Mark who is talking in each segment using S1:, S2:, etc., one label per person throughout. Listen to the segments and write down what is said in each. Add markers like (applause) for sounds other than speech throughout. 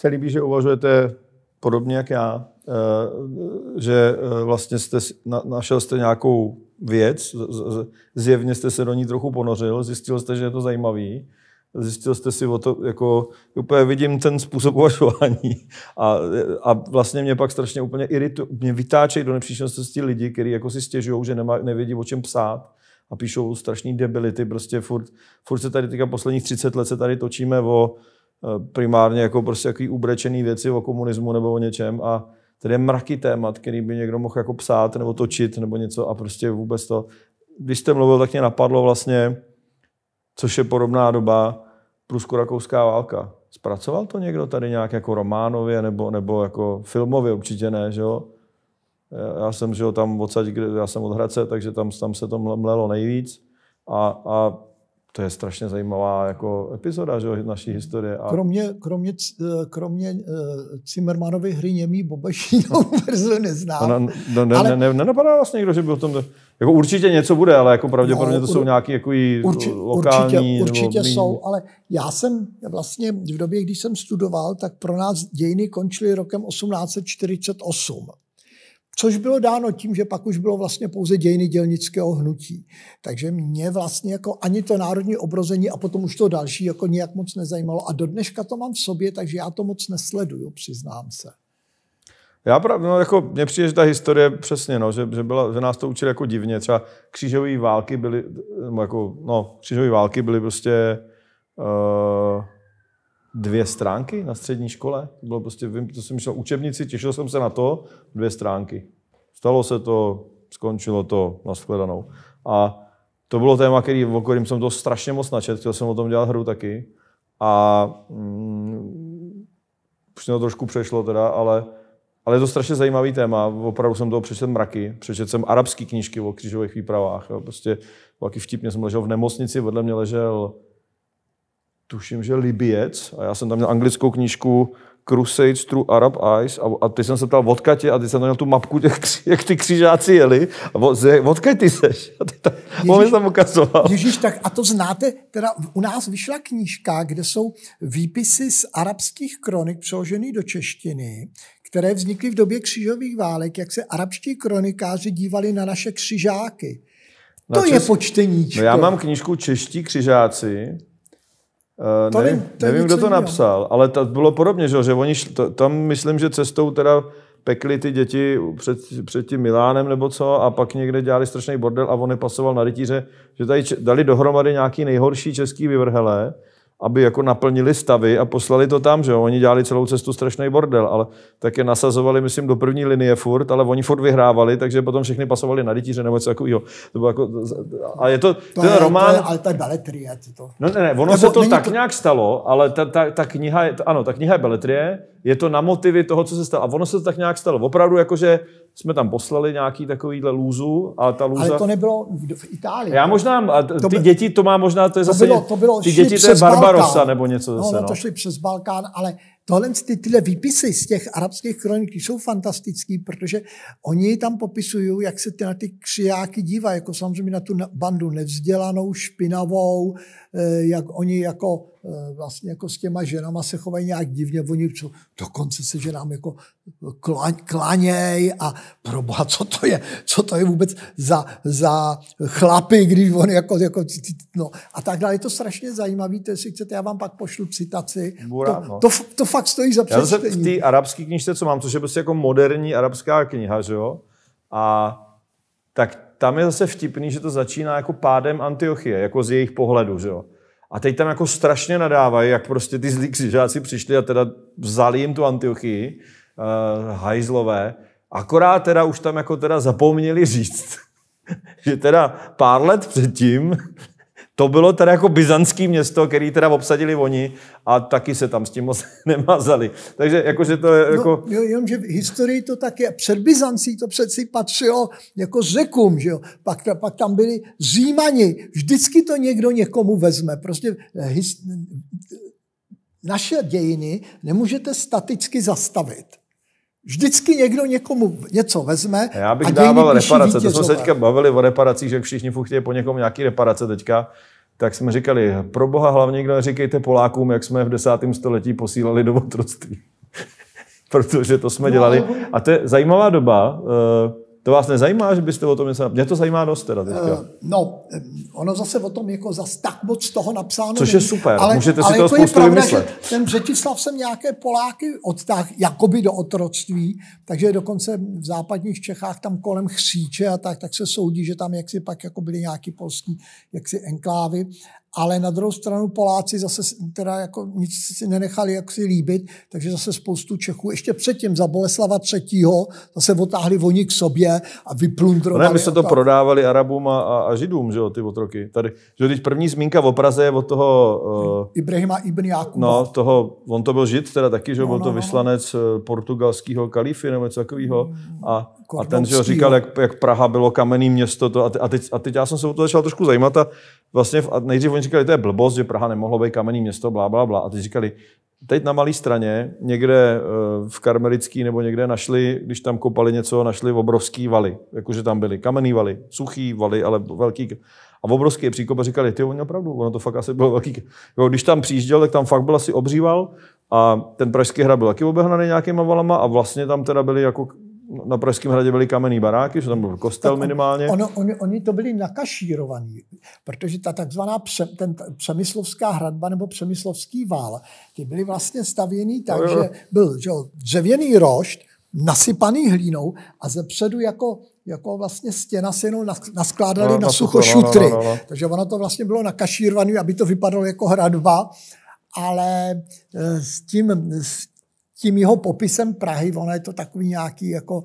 S1: se líbí, že uvažujete podobně jak já, eh, že eh, vlastně jste našel jste nějakou věc, zjevně jste se do ní trochu ponořil, zjistil jste, že je to zajímavý, zjistil jste si o to, jako úplně vidím ten způsob (laughs) uvažování a, a vlastně mě pak strašně úplně iritu, mě vytáčejí do nepříčnosti lidi, kteří jako si stěžují, že nemá, nevědí o čem psát a píšou strašný debility, prostě furt, furt se tady teďka posledních 30 let se tady točíme o, Eh, primárně jako prostě jaký ubrečený věci o komunismu nebo o něčem a tady je mraky témat, který by někdo mohl jako psát nebo točit nebo něco a prostě vůbec to. Když jste mluvil, tak mě napadlo vlastně, což je podobná doba, prusko-rakouská válka. Zpracoval to někdo tady nějak jako románově nebo, nebo jako filmově? Určitě ne, že jo? Eh, já jsem, že jo, tam odsaď, já jsem od Hradce, takže tam, tam se to mlelo nejvíc. A, a to je strašně zajímavá jako epizoda že, naší historie. A... Kromě,
S2: kromě, eh, kromě Cimmermanovy eh, hry Němý Bobešinou jinou (laughs) neznám. Ona, no, ne, ale... ne,
S1: ne, nenapadá vás někdo, že by o tom... Jako určitě něco bude, ale jako pravděpodobně no, to jsou nějaké jako urči, lokální... Určitě, určitě jsou,
S2: ale já jsem vlastně v době, když jsem studoval, tak pro nás dějiny končily rokem 1848 což bylo dáno tím, že pak už bylo vlastně pouze dějiny dělnického hnutí. Takže mě vlastně jako ani to národní obrození a potom už to další jako nějak moc nezajímalo. A do dneška to mám v sobě, takže já to moc nesleduju, přiznám se.
S1: Já právě no, jako mě přijde, že ta historie přesně, no, že, že, byla, že nás to učili jako divně. Třeba křížové války byly, eh, jako, no, křížové války byly prostě uh, dvě stránky na střední škole. Bylo prostě, vím, to jsem šel učebnici, těšil jsem se na to, dvě stránky. Stalo se to, skončilo to, na shledanou. A to bylo téma, který, o kterým jsem to strašně moc načet, chtěl jsem o tom dělat hru taky. A mm, už mě to trošku přešlo teda, ale, ale je to strašně zajímavý téma. Opravdu jsem toho přečetl mraky. Přečetl jsem arabský knížky o křížových výpravách. Jo. Prostě taky vtipně jsem ležel v nemocnici, vedle mě ležel tuším, že Libiec, a já jsem tam měl anglickou knížku Crusades through Arab Eyes a, a ty jsem se ptal, odkaď A ty jsem tam měl tu mapku, těch, (laughs) jak ty křižáci jeli. A odkaď ty seš? A ty tam, Ježíš, tam ukazoval. Ježíš,
S2: tak a to znáte, teda u nás vyšla knížka, kde jsou výpisy z arabských kronik přeložený do češtiny, které vznikly v době křižových válek, jak se arabští kronikáři dívali na naše křižáky. Na to čes... je počteníčko.
S1: No já mám knížku Čeští křižáci, Uh, nevím, tady, nevím kdo to měl. napsal, ale to bylo podobně, že, že oni šli, to, tam myslím, že cestou teda pekli ty děti před, před tím Milánem nebo co a pak někde dělali strašný bordel a on nepasoval na rytíře, že tady dali dohromady nějaký nejhorší český vyvrhele aby jako naplnili stavy a poslali to tam, že jo? Oni dělali celou cestu strašný bordel, ale tak je nasazovali, myslím, do první linie furt, ale oni furt vyhrávali, takže potom všechny pasovali na rytíře nebo něco takového. To bylo jako, a je to, to ten je, román... To je, ale ta beletrie. To. No ne, ne, ono nebo se to tak to... nějak stalo, ale ta, ta, ta kniha je, ano, ta kniha je beletrie, je to na motivy toho, co se stalo. A ono se to tak nějak stalo. Opravdu, jakože jsme tam poslali nějaký takovýhle lůzu a ta lůza... Ale to
S2: nebylo v Itálii. Já možná,
S1: ty to by... děti, to má možná, to je zase... To bylo, to bylo, ty děti, to je Balkán. nebo něco zase. No, no, to no. šli
S2: přes Balkán, ale tohle, ty, tyhle výpisy z těch arabských kroniků jsou fantastický, protože oni tam popisují, jak se ty na ty křijáky dívají, jako samozřejmě na tu bandu nevzdělanou, špinavou, Eh, jak oni jako eh, vlastně jako s těma ženama se chovají nějak divně, oni dokonce se ženám jako klaň, a proboha, co to je, co to je vůbec za, za chlapy, když on jako, jako no a tak dále. Je to strašně zajímavé, to jestli chcete, já vám pak pošlu citaci. Bura, to, no. to, to, fakt stojí za přečtení.
S1: Já v té arabské knižce, co mám, což je prostě jako moderní arabská kniha, že jo? A tak tam je zase vtipný, že to začíná jako pádem Antiochie, jako z jejich pohledu, že jo. A teď tam jako strašně nadávají, jak prostě ty zlí křižáci přišli a teda vzali jim tu Antiochii, uh, hajzlové, akorát teda už tam jako teda zapomněli říct, (laughs) že teda pár let předtím to bylo teda jako byzantský město, který teda obsadili oni a taky se tam s tím moc (laughs) nemazali. Takže jakože to je no, jako...
S2: No, jo, jenomže v historii to tak je. Před Byzancí to přeci patřilo jako řekům, že jo. Pak, pak tam byli římani. Vždycky to někdo někomu vezme. Prostě eh, his, eh, naše dějiny nemůžete staticky zastavit. Vždycky někdo někomu něco vezme. Já bych a dával reparace. Vítězové. To jsme se teďka
S1: bavili o reparacích, že všichni furt chtějí po někom nějaký reparace teďka. Tak jsme říkali, pro boha hlavně nikdo neříkejte Polákům, jak jsme v desátém století posílali do otroctví. (laughs) Protože to jsme dělali. No. A to je zajímavá doba. Uh, to vás nezajímá, že byste o tom něco... Mě to zajímá dost teda teďka. Eh, no, eh,
S2: ono zase o tom jako zas tak moc toho napsáno. Což není. super, ale, můžete si to jako spoustu pravda, vymyslet. Že ten Břetislav jsem nějaké Poláky odtah, jakoby do otroctví, takže dokonce v západních Čechách tam kolem Chříče a tak, tak se soudí, že tam jaksi pak jako byly nějaký polský jaksi enklávy ale na druhou stranu Poláci zase teda jako nic si nenechali jak si líbit, takže zase spoustu Čechů ještě předtím za Boleslava III. zase otáhli oni k sobě a vyplundrovali. No ne, my jsme to prodávali
S1: Arabům a, a, a Židům, že jo, ty otroky. Tady, že teď první zmínka o Praze je od toho... Uh,
S2: Ibrahima Ibn
S1: Jakuba. No, toho, on to byl Žid teda taky, že jo, no, byl no, to no, no. vyslanec no. Eh, portugalského kalify nebo něco takového. Hmm. A jako a ten, že říkal, jak, jak Praha bylo kamenné město, to, a, te, a, teď, a teď já jsem se o to začal trošku zajímat a vlastně a nejdřív oni říkali, to je blbost, že Praha nemohlo být kamenné město, Bla bla bla. A teď říkali, teď na malé straně, někde eh, v Karmelický nebo někde našli, když tam kopali něco, našli obrovský valy. Jakože tam byly kamenný valy, suchý valy, ale velký. A v obrovský příkop a říkali, ty oni opravdu, ono to fakt asi bylo velký. Jo, když tam přijížděl, tak tam fakt byl asi obříval a ten pražský hra byl taky obehnaný nějakýma valama a vlastně tam teda byly jako No, na Pražském hradě byly kamenné baráky, že tam byl kostel on, minimálně. Ono,
S2: on, oni to byli nakašírovaní, protože ta takzvaná pře, ten, přemyslovská hradba nebo přemyslovský vál, ty byly vlastně stavěný tak, no, že byl že, dřevěný rošt, nasypaný hlínou a zepředu jako, jako vlastně stěna se jenom naskládali no, na, na sucho šutry. No, no, no, no. Takže ono to vlastně bylo nakašírované, aby to vypadalo jako hradba ale eh, s tím, s tím jeho popisem Prahy, ono je to takový nějaký jako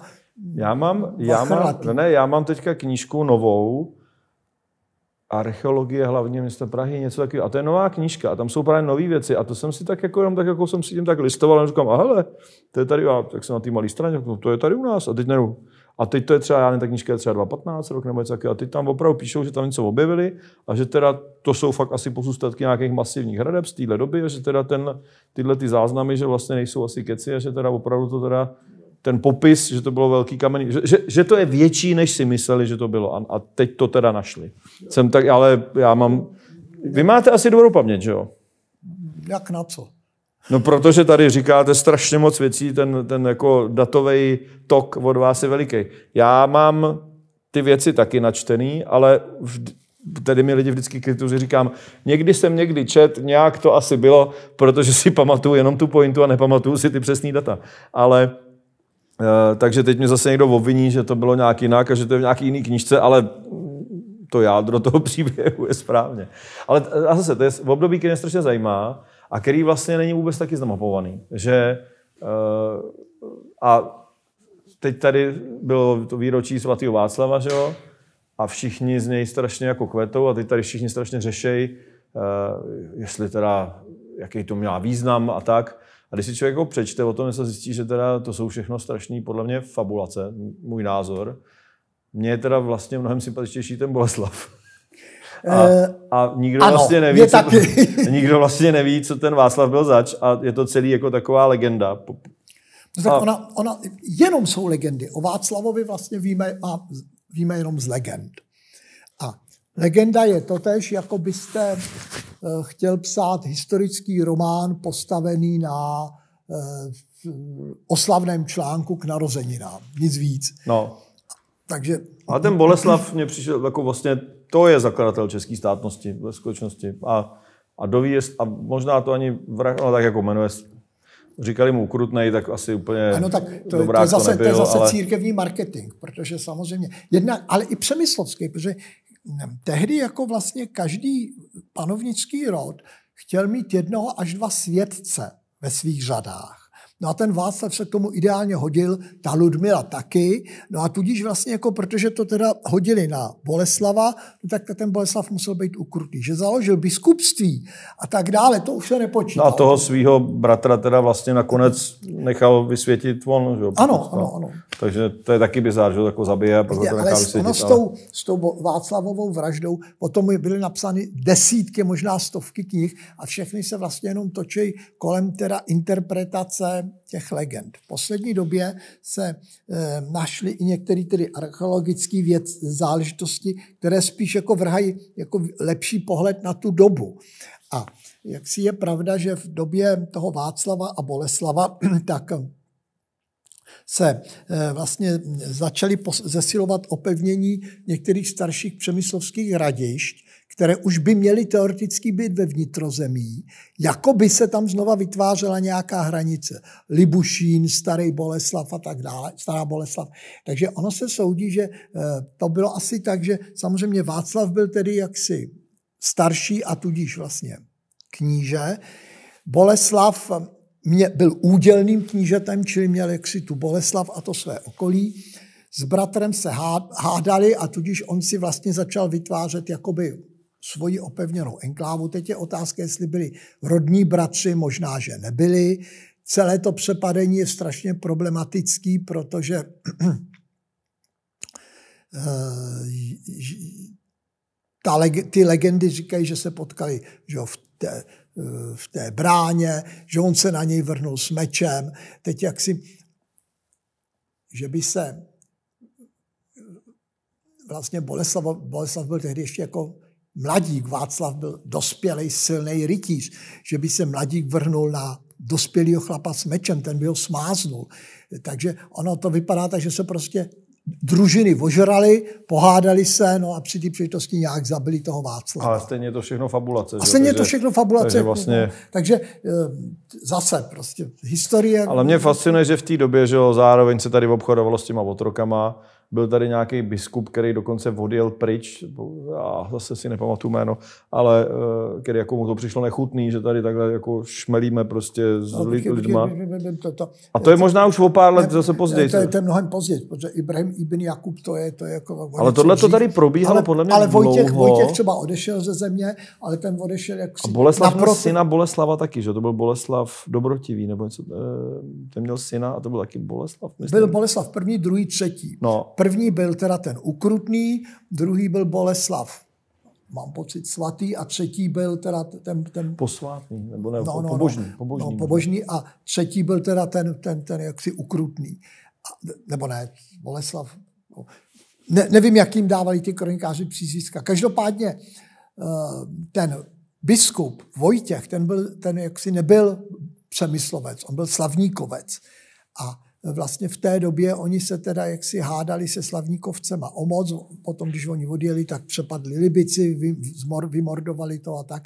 S1: já mám, já mám, ne, já mám teďka knížku novou, archeologie hlavně města Prahy, něco takového. A to je nová knížka a tam jsou právě nové věci. A to jsem si tak jako, jenom tak jako jsem si tím tak listoval a říkám, a hele, to je tady, a tak jsem na té malé straně, no, to je tady u nás. A teď nejdu. A teď to je třeba, já nevím, ta knížka je třeba 2015 rok nebo něco takového. A teď tam opravdu píšou, že tam něco objevili a že teda to jsou fakt asi pozůstatky nějakých masivních hradeb z téhle doby a že teda ten, tyhle ty záznamy, že vlastně nejsou asi keci a že teda opravdu to teda ten popis, že to bylo velký kamenný, že, že, že to je větší, než si mysleli, že to bylo. A, a teď to teda našli. Jsem tak, ale já mám... Vy máte asi dobrou paměť, že jo? Jak na co? No protože tady říkáte strašně moc věcí, ten, ten jako datový tok od vás je veliký. Já mám ty věci taky načtený, ale vždy, tedy mi lidi vždycky kritizují, říkám, někdy jsem někdy čet, nějak to asi bylo, protože si pamatuju jenom tu pointu a nepamatuju si ty přesné data. Ale e, takže teď mě zase někdo obviní, že to bylo nějak jinak a že to je v nějaký jiný knižce, ale to jádro toho (laughs) příběhu je správně. Ale eh, a zase, to je v období, které mě strašně zajímá, a který vlastně není vůbec taky zamapovaný. Že, eh, a teď tady bylo to výročí svatého Václava, že jo? A všichni z něj strašně jako kvetou a teď tady všichni strašně řešejí, eh, jestli teda, jaký to měla význam a tak. A když si člověk ho přečte o tom, se zjistí, že teda to jsou všechno strašné, podle mě, fabulace, můj názor. Mně je teda vlastně mnohem sympatičtější ten Boleslav. A, eh, a nikdo, ano, vlastně neví, co, taky. (laughs) nikdo vlastně neví, co ten Václav byl zač a je to celý jako taková legenda. No tak a... ona,
S2: ona, jenom jsou legendy. O Václavovi vlastně víme, a víme jenom z legend. A legenda je totéž, jako byste eh, chtěl psát historický román postavený na eh, oslavném článku k narozeninám. Nic víc. No. Takže... A ten Boleslav
S1: mě přišel jako vlastně to je zakladatel české státnosti ve skutečnosti. A, a dovíjest, a možná to ani vrah, no tak jako jmenuje říkali mu ukrutnej, tak asi úplně ano, tak to, dobrá, to je zase, to, nebylo, to je zase ale...
S2: církevní marketing, protože samozřejmě, jedna, ale i Přemyslovský, protože hm, tehdy jako vlastně každý panovnický rod chtěl mít jednoho až dva svědce ve svých řadách. No a ten Václav se k tomu ideálně hodil, ta Ludmila taky. No a tudíž vlastně jako, protože to teda hodili na Boleslava, no tak ten Boleslav musel být ukrutý, že založil biskupství a tak dále, to už se nepočítá. No a toho
S1: svého bratra teda vlastně nakonec nechal vysvětit on, že jo? Ano, ano, ano. Takže to je taky bizár, že ho jako zabije a proto to nechal vysvětit. Ono s tou,
S2: ale... s tou Václavovou vraždou, potom byly napsány desítky, možná stovky knih a všechny se vlastně jenom točí kolem teda interpretace těch legend. V poslední době se e, našly i některé tedy archeologické věc, záležitosti, které spíš jako vrhají jako lepší pohled na tu dobu. A jak si je pravda, že v době toho Václava a Boleslava, (clears throat) tak eh, se eh, vlastně začaly zesilovat opevnění některých starších přemyslovských hradišť které už by měly teoreticky být ve vnitrozemí, jako by se tam znova vytvářela nějaká hranice. Libušín, Starý Boleslav a tak dále, Stará Boleslav. Takže ono se soudí, že eh, to bylo asi tak, že samozřejmě Václav byl tedy jaksi starší a tudíž vlastně kníže. Boleslav eh, mě, byl údělným knížetem, čili měl jaksi tu Boleslav a to své okolí. S bratrem se hádali a tudíž on si vlastně začal vytvářet jakoby svoji opevněnou enklávu. Teď je otázka, jestli byli rodní bratři, možná, že nebyli. Celé to přepadení je strašně problematický, protože (clears throat) eh, ta, ty legendy říkají, že se potkali že v, té, eh, v té bráně, že on se na něj vrhnul s mečem. Teď jak si, že by se eh, vlastně Boleslav, Boleslav byl tehdy ještě jako mladík. Václav byl dospělý, silný rytíř, že by se mladík vrhnul na dospělého chlapa s mečem, ten by ho smáznul. Takže ono to vypadá tak, že se prostě družiny ožrali, pohádali se, no a při té příležitosti nějak zabili toho Václava.
S1: Ale stejně je to všechno fabulace. A stejně je to všechno fabulace. Takže, no. vlastně... takže eh, zase prostě
S2: historie. Ale mě fascinuje,
S1: že v té době, že zároveň se tady obchodovalo s těma otrokama, byl tady nějaký biskup, který dokonce odjel pryč, já zase si nepamatuju jméno, ale eh, který jako mu to přišlo nechutný, že tady takhle jako šmelíme prostě s no, lidma. a to je možná už o pár let zase později. To je, to
S2: je mnohem později, protože Ibrahim Ibn Jakub to je, to je jako... Ale tohle to tady probíhalo ale, podle mě Ale Vojtěch, dlouho. Vojtěch třeba odešel ze země, ale ten odešel jak A Boleslav měl syna
S1: Boleslava taky, že? To byl Boleslav Dobrotivý, nebo něco, eh, ten měl syna a to byl taky Boleslav, myslím. Byl Boleslav první, druhý, třetí. No
S2: první byl teda ten ukrutný, druhý byl Boleslav mám pocit, svatý a třetí byl teda ten... ten Posvátný,
S1: nebo ne, no, no, pobožný. No. Pobožný, no, pobožný
S2: a třetí byl teda ten, ten, ten jaksi ukrutný. A, nebo ne, Boleslav. No. Ne, nevím, jak jim dávali ty kronikáři přízíska. Každopádně eh, ten biskup Vojtěch, ten, byl, ten jaksi nebyl přemyslovec, on byl slavníkovec. A vlastně v té době oni se teda jaksi hádali se slavníkovcema o moc, potom když oni odjeli, tak přepadli Libici, vymordovali to a tak,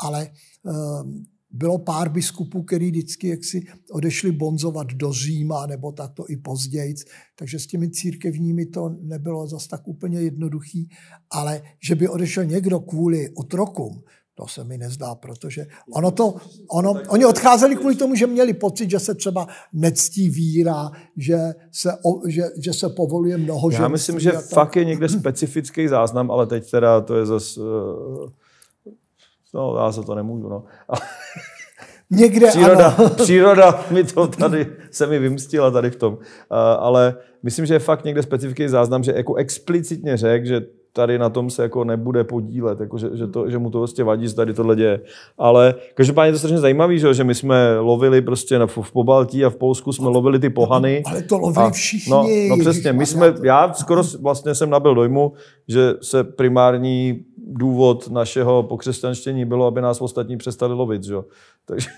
S2: ale ehm, bylo pár biskupů, který vždycky jaksi odešli bonzovat do Říma nebo takto i později, takže s těmi církevními to nebylo zas tak úplně jednoduchý, ale že by odešel někdo kvůli otrokům, to no, se mi nezdá, protože ono to, ono, oni odcházeli kvůli tomu, že měli pocit, že se třeba nectí víra, že se, o, že, že se povoluje mnoho Já myslím, že fakt
S1: je někde specifický záznam, ale teď teda to je zase... Eh, no, já za to nemůžu, no. (laughs) Někde příroda, ano. (laughs) příroda mi to tady, se mi vymstila tady v tom. Eh, ale myslím, že je fakt někde specifický záznam, že jako explicitně řekl, že tady na tom se jako nebude podílet, jako že, že, to, že mu to prostě vadí, že tady tohle děje. Ale každopádně je to strašně zajímavé, že, že my jsme lovili prostě na, v Pobaltí a v Polsku jsme lovili ty pohany. Ale to lovili a, no, všichni. No, no přesně, my jsme, já skoro vlastně jsem nabil dojmu, že se primární důvod našeho pokřesťanštění bylo, aby nás ostatní přestali lovit, že? Takže...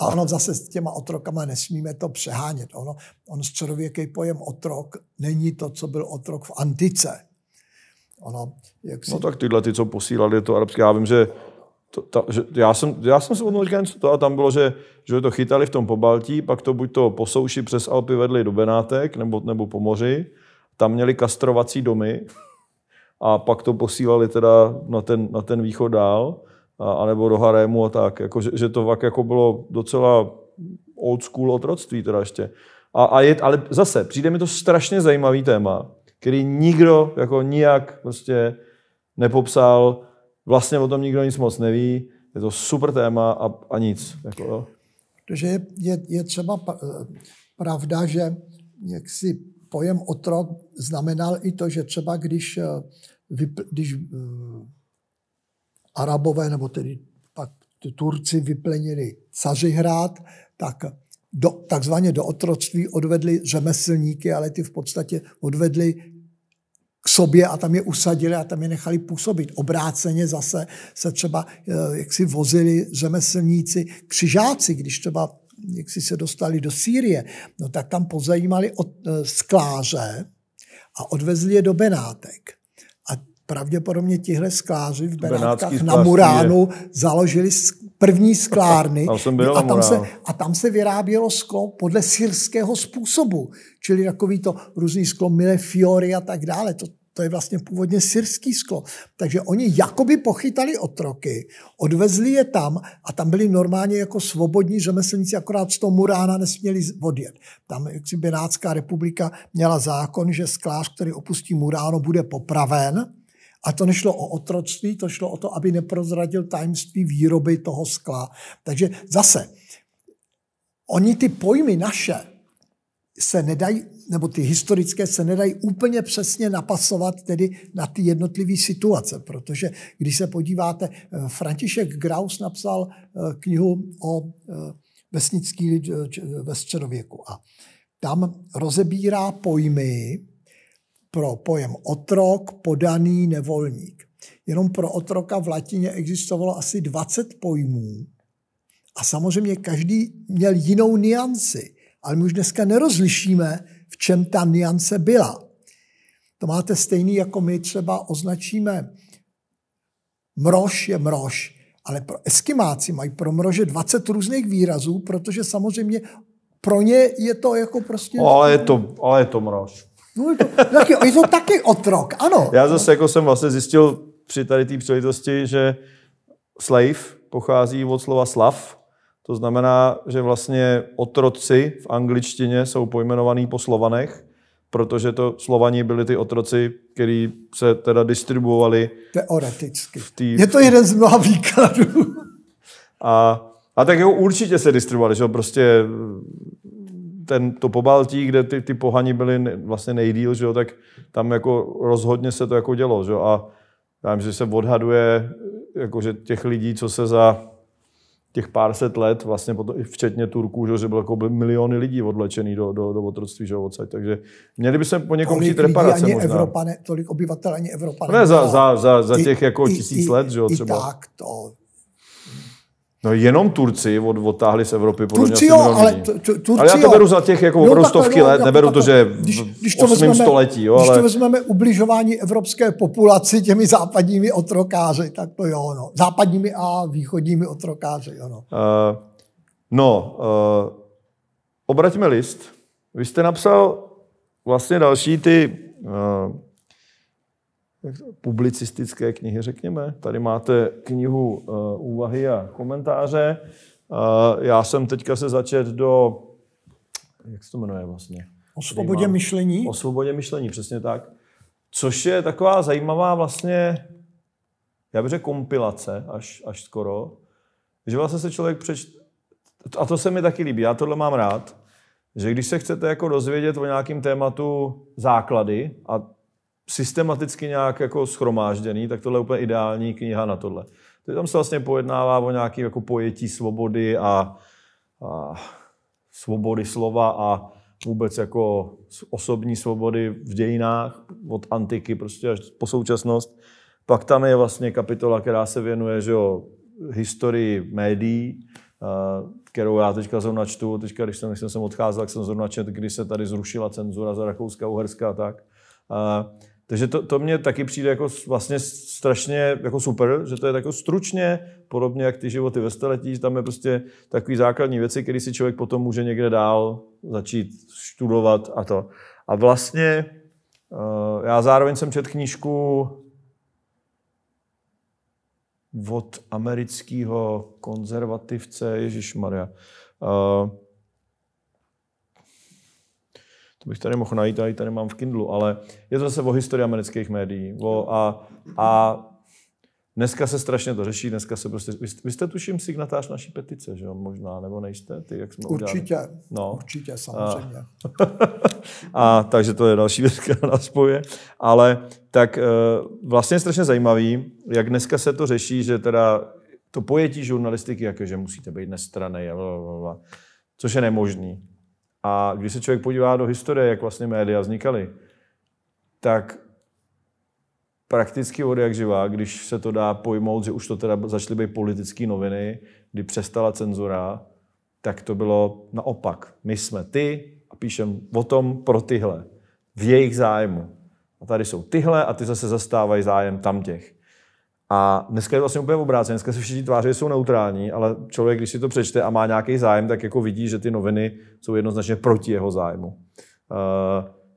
S2: A ono zase s těma otrokama nesmíme to přehánět. Ono, on středověký pojem otrok není to, co byl otrok v antice. Ono,
S1: jak no si... No tak tyhle, ty, co posílali to arabské, já vím, že to, ta, že já, jsem, já jsem se odmluvil něco to a tam bylo, že, že to chytali v tom pobaltí, pak to buď to po souši přes Alpy vedli do Benátek nebo, nebo po moři, tam měli kastrovací domy a pak to posílali teda na ten, na ten východ dál, a, anebo do Harému a tak. Jako, že, že to fakt jako bylo docela old school otroctví teda ještě. A, a je, ale zase, přijde mi to strašně zajímavý téma, který nikdo jako nijak prostě nepopsal, vlastně o tom nikdo nic moc neví, je to super téma a, a nic. Jako,
S2: Protože je, je, je třeba eh, pravda, že jak si pojem otrok znamenal i to, že třeba když, eh, když eh, Arabové nebo tedy pak Turci vyplenili Cařihrát, tak do, takzvaně do otroctví odvedli řemeslníky, ale ty v podstatě odvedli k sobě a tam je usadili a tam je nechali působit. Obráceně zase se třeba, eh, jak si vozili řemeslníci, křižáci, když třeba jak si se dostali do Sýrie, no tak tam pozajímali od, eh, skláře a odvezli je do Benátek pravděpodobně tihle skláři v Benátkách na Muránu je. založili první sklárny (laughs) tam jsem byl a, tam se, a tam se vyrábělo sklo podle syrského způsobu, čili takový to různý sklo Mille Fiori a tak dále. To, to je vlastně původně syrský sklo. Takže oni jakoby pochytali otroky, odvezli je tam a tam byli normálně jako svobodní řemeslníci, akorát z toho Murána nesměli odjet. Tam jak si Benátská republika měla zákon, že sklář, který opustí Muráno, bude popraven, a to nešlo o otroctví, to šlo o to, aby neprozradil tajemství výroby toho skla. Takže zase, oni ty pojmy naše se nedají, nebo ty historické se nedají úplně přesně napasovat tedy na ty jednotlivé situace, protože když se podíváte, eh, František Graus napsal eh, knihu o eh, vesnický lid ve středověku a tam rozebírá pojmy, pro pojem otrok, podaný, nevolník. Jenom pro otroka v latině existovalo asi 20 pojmů a samozřejmě každý měl jinou nianci, ale my už dneska nerozlišíme, v čem ta niance byla. To máte stejný, jako my třeba označíme mrož je mrož, ale pro eskimáci mají pro mrože 20 různých výrazů, protože samozřejmě pro ně je to jako prostě... Ale je to,
S1: ale je to mrož.
S2: No, to, taky, no, to taky otrok, ano.
S1: Já zase jako jsem vlastně zjistil při tady té příležitosti, že slave pochází od slova slav, to znamená, že vlastně otroci v angličtině jsou pojmenovaní po slovanech, protože to Slovani byli ty otroci, který se teda distribuovali.
S2: Teoreticky. V tý... Je to jeden z
S1: mnoha výkladů. A, a tak jo, určitě se distribuovali, že prostě ten, to pobaltí, kde ty, ty pohani byly vlastně nejdíl, že jo, tak tam jako rozhodně se to jako dělo. Že jo, a já vím, že se odhaduje, jako, že těch lidí, co se za těch pár set let, vlastně potom, včetně Turků, že, že bylo jako miliony lidí odlečený do, do, do otroctví, že odsaď. Takže měli bychom po někom tolik přijít reparace ani možná. Evropa
S2: ne, tolik obyvatel ani Evropa ne, za, za, za, za těch i, jako i, tisíc i, let, že jo, třeba. tak to
S1: No jenom Turci od, odtáhli z Evropy Turci jo, ale,
S2: t- Turci ale já to beru za těch jako jo, opravdu stovky let, jo, jako neberu to,
S1: že když, když to vezmeme, století. Jo, když ale... to
S2: vezmeme ubližování evropské populaci těmi západními otrokáři, tak to jo, no. Západními a východními otrokáři, jo, no.
S1: Uh, no, uh, obraťme list. Vy jste napsal vlastně další ty uh, publicistické knihy, řekněme. Tady máte knihu eh, Úvahy a komentáře. Eh, já jsem teďka se začet do, jak se to jmenuje vlastně? O svobodě myšlení? O svobodě myšlení, přesně tak. Což je taková zajímavá vlastně, já bych řekl kompilace, až, až skoro, že vlastně se člověk přeč... A to se mi taky líbí, já tohle mám rád, že když se chcete jako dozvědět o nějakém tématu základy a systematicky nějak jako schromážděný, tak tohle je úplně ideální kniha na tohle. Takže tam se vlastně pojednává o nějaké jako pojetí svobody a, a svobody slova a vůbec jako osobní svobody v dějinách od antiky prostě až po současnost. Pak tam je vlastně kapitola, která se věnuje že jo, historii médií, kterou já teďka zrovna čtu. Teďka, když jsem, když jsem odcházel, tak jsem zrovna čet, když se tady zrušila cenzura za Rakouska, Uherska a tak. Takže to, to mně taky přijde jako vlastně strašně jako super, že to je jako stručně, podobně jak ty životy ve staletí, že tam je prostě takový základní věci, které si člověk potom může někde dál začít studovat a to. A vlastně eh, já zároveň jsem čet knížku od amerického konzervativce Ježíš Maria. Eh, to bych tady mohl najít, tady tady mám v Kindlu, ale je to zase o historii amerických médií. O, a, a Dneska se strašně to řeší, dneska se prostě... Vy jste, vy jste tuším signatář naší petice, že jo, možná, nebo nejste? Ty, jak jsme určitě, no. určitě, samozřejmě. A, (laughs) a, takže to je další (laughs) věc, která nás spojuje. Ale tak eh, vlastně je strašně zajímavý, jak dneska se to řeší, že teda to pojetí žurnalistiky, jako že musíte být nestranej a blablabla, což je nemožný. A když se člověk podívá do historie, jak vlastně média vznikaly, tak prakticky od jak živá, když se to dá pojmout, že už to teda začaly být politické noviny, kdy přestala cenzura, tak to bylo naopak. My jsme ty a píšem o tom pro tyhle. V jejich zájmu. A tady jsou tyhle a ty zase zastávají zájem tam těch. A dneska je to vlastně úplně obrácené. Dneska se všichni tváře jsou neutrální, ale člověk, když si to přečte a má nějaký zájem, tak jako vidí, že ty noviny jsou jednoznačně proti jeho zájmu.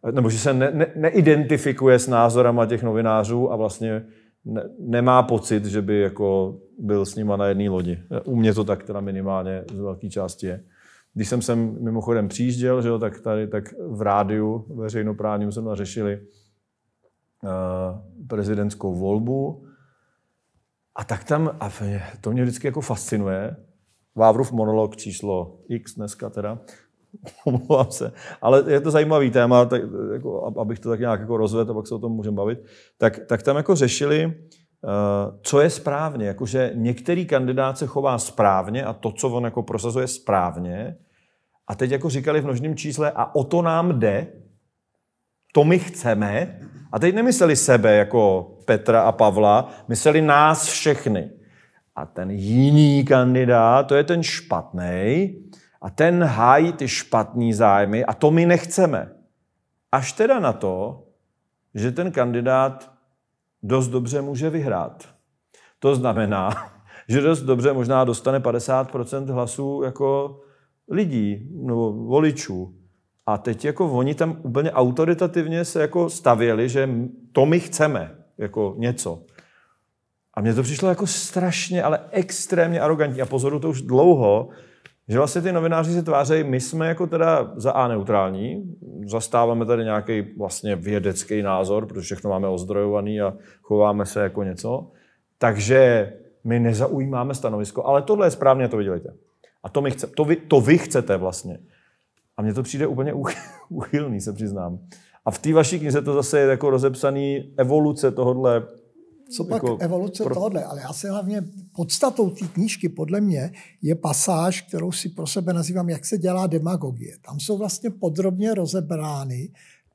S1: Eh, nebo že se ne, ne, neidentifikuje s názorama těch novinářů a vlastně ne, nemá pocit, že by jako byl s nima na jedné lodi. U mě to tak teda minimálně z velké části je. Když jsem sem mimochodem přijížděl, že jo, tak tady tak v rádiu veřejnoprávním jsme řešili uh, prezidentskou volbu a tak tam, a to mě vždycky jako fascinuje, Vávrův monolog číslo X dneska teda, (laughs) omlouvám se, ale je to zajímavý téma, tak, jako, abych to tak nějak jako rozvedl, a pak se o tom můžeme bavit, tak, tak tam jako řešili, eh, co je správně, jakože některý kandidát se chová správně a to, co on jako prosazuje správně, a teď jako říkali v množném čísle, a o to nám jde, to my chceme. A teď nemysleli sebe jako Petra a Pavla, mysleli nás všechny. A ten jiný kandidát, to je ten špatný, a ten hájí ty špatný zájmy a to my nechceme. Až teda na to, že ten kandidát dost dobře může vyhrát. To znamená, (laughs) že dost dobře možná dostane 50% hlasů jako lidí nebo voličů. A teď jako oni tam úplně autoritativně se jako stavěli, že to my chceme, jako něco. A mně to přišlo jako strašně, ale extrémně arrogantní. A pozoru to už dlouho, že vlastně ty novináři se tvářejí, my jsme jako teda za A neutrální, zastáváme tady nějaký vlastně vědecký názor, protože všechno máme ozdrojovaný a chováme se jako něco. Takže my nezaujímáme stanovisko, ale tohle je správně, to vidělejte. A to, my chce, to, vy, to vy chcete vlastně. A mně to přijde úplně uchylný, (laughs) se přiznám. A v té vaší knize to zase je jako rozepsaný evoluce tohohle. Co pak jako evoluce pro...
S2: tohohle? Ale já se hlavně, podstatou té knížky podle mě je pasáž, kterou si pro sebe nazývám, jak se dělá demagogie. Tam jsou vlastně podrobně rozebrány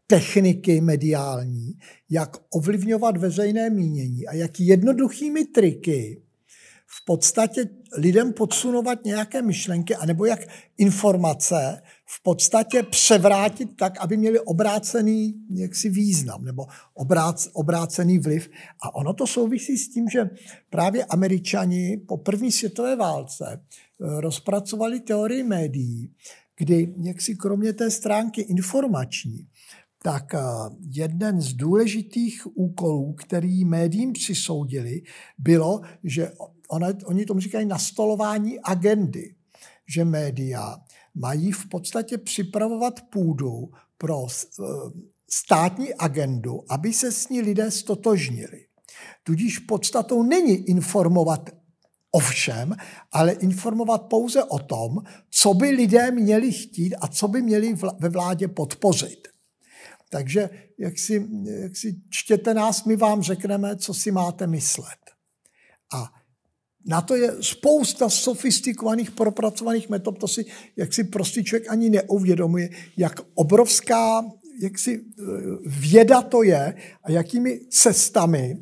S2: techniky mediální, jak ovlivňovat veřejné mínění a jak jednoduchými triky podstatě lidem podsunovat nějaké myšlenky, anebo jak informace v podstatě převrátit tak, aby měli obrácený jaksi význam nebo obrác, obrácený vliv. A ono to souvisí s tím, že právě američani po první světové válce eh, rozpracovali teorii médií, kdy jaksi kromě té stránky informační, tak eh, jeden z důležitých úkolů, který médiím přisoudili, bylo, že ona, oni tomu říkají nastolování agendy, že média mají v podstatě připravovat půdu pro eh, státní agendu, aby se s ní lidé stotožnili. Tudíž podstatou není informovat o všem, ale informovat pouze o tom, co by lidé měli chtít a co by měli ve vládě podpořit. Takže jak si, jak si čtěte nás, my vám řekneme, co si máte myslet. A na to je spousta sofistikovaných, propracovaných metod, to si jak si prostý člověk ani neuvědomuje, jak obrovská jak si eh, věda to je a jakými cestami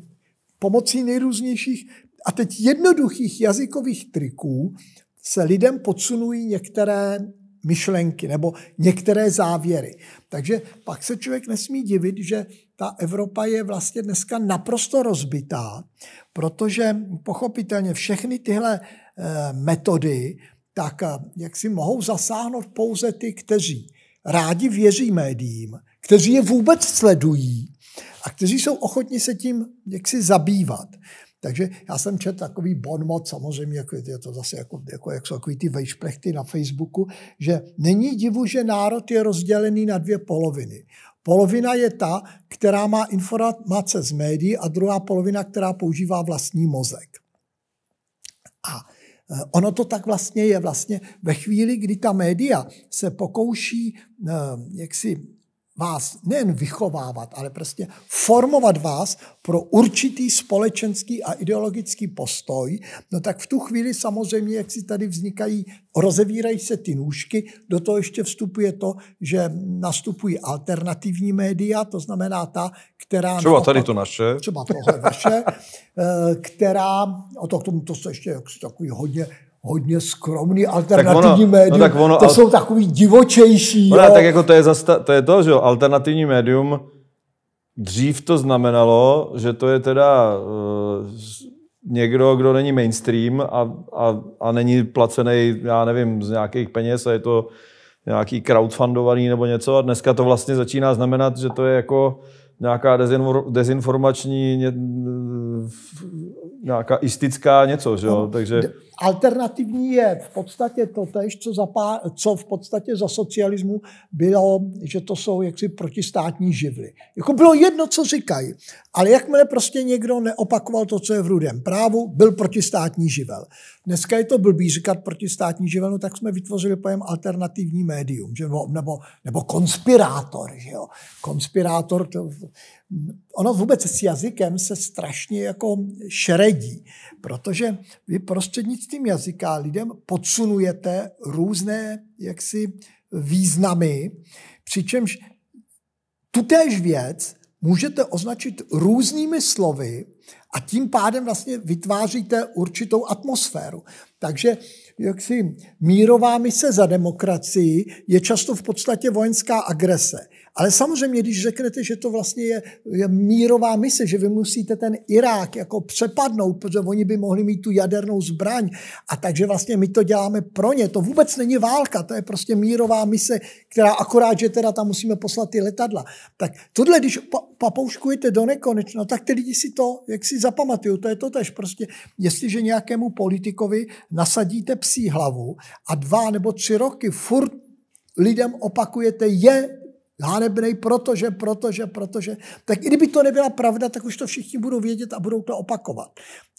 S2: pomocí nejrůznějších a teď jednoduchých jazykových triků se lidem podsunují některé myšlenky nebo některé závěry. Takže pak se člověk nesmí divit, že ta Evropa je vlastně dneska naprosto rozbitá, protože pochopitelně všechny tyhle eh, metody tak eh, jak si mohou zasáhnout pouze ty, kteří rádi věří médiím, kteří je vůbec sledují a kteří jsou ochotni se tím jaksi zabývat. Takže já jsem četl takový bonmot, samozřejmě jako, je to zase jako, jako, jak jsou takový ty vejšplechty na Facebooku, že není divu, že národ je rozdělený na dvě poloviny. Polovina je ta, která má informace z médií a druhá polovina, která používá vlastní mozek. A e, ono to tak vlastně je. Vlastně ve chvíli, kdy ta média se pokouší e, jaksi vás nejen vychovávat, ale prostě formovat vás pro určitý společenský a ideologický postoj, no tak v tu chvíli samozřejmě, jak si tady vznikají, rozevírají se ty nůžky, do toho ještě vstupuje to, že nastupují alternativní média, to znamená ta, která... Třeba naopak, tady
S1: to naše. Třeba tohle vaše,
S2: (laughs) eh, která, o to k tomu to se ještě jak, takový hodně hodně skromný alternativní ono, no médium, no tak ono, to al... jsou takový divočejší. Ono, tak jako
S1: to je, zasta, to je to, že jo, alternativní médium, dřív to znamenalo, že to je teda uh, někdo, kdo není mainstream a, a, a není placený, já nevím, z nějakých peněz a je to nějaký crowdfundovaný nebo něco a dneska to vlastně začíná znamenat, že to je jako nějaká dezinformační, nějaká istická něco, že jo? No, Takže...
S2: Alternativní je v podstatě to tež, co, za co v podstatě za socialismu bylo, že to jsou jaksi protistátní živly. Jako bylo jedno, co říkají, ale jakmile prostě někdo neopakoval to, co je v rudém právu, byl protistátní živel. Dneska je to blbý říkat protistátní živel, no tak jsme vytvořili pojem alternativní médium, že, no, nebo, nebo konspirátor. Že jo. Konspirátor, to, ono vůbec s jazykem se strašně jako šredí protože vy prostřednictvím jazyka lidem podsunujete různé jaksi významy, přičemž tutéž věc můžete označit různými slovy a tím pádem vlastně vytváříte určitou atmosféru. Takže jaksi mírová mise za demokracii je často v podstatě vojenská agrese. Ale samozřejmě, když řeknete, že to vlastně je, je mírová mise, že vy musíte ten Irák jako přepadnout, protože oni by mohli mít tu jadernou zbraň a takže vlastně my to děláme pro ně. To vůbec není válka, to je prostě mírová mise, která akorát, že teda tam musíme poslat ty letadla. Tak tohle, když papouškujete do nekonečna, no tak ty lidi si to, jak si zapamatují, to je to tež prostě, jestliže nějakému politikovi nasadíte psí hlavu a dva nebo tři roky furt lidem opakujete, je hanebnej, protože, protože, protože. Tak i kdyby to nebyla pravda, tak už to všichni budou vědět a budou to opakovat.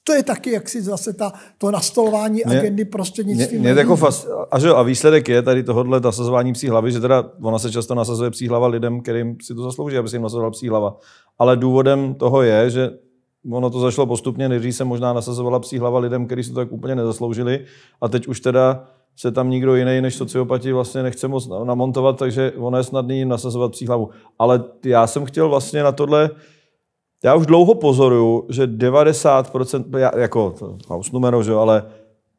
S2: To je taky jaksi zase ta, to nastolování mě, agendy prostřednictvím. Mě, mě jako fas,
S1: a, že, a výsledek je tady tohohle nasazování psí hlavy, že teda ona se často nasazuje psí hlava lidem, kterým si to zaslouží, aby si jim nasazoval psí hlava. Ale důvodem toho je, že ono to zašlo postupně, nejdřív se možná nasazovala psí hlava lidem, kteří si to tak úplně nezasloužili a teď už teda se tam nikdo jiný než sociopati vlastně nechce moc namontovat, takže ono je snadný jim nasazovat hlavu. Ale já jsem chtěl vlastně na tohle, já už dlouho pozoruju, že 90%, já, jako to haus numero, že, ale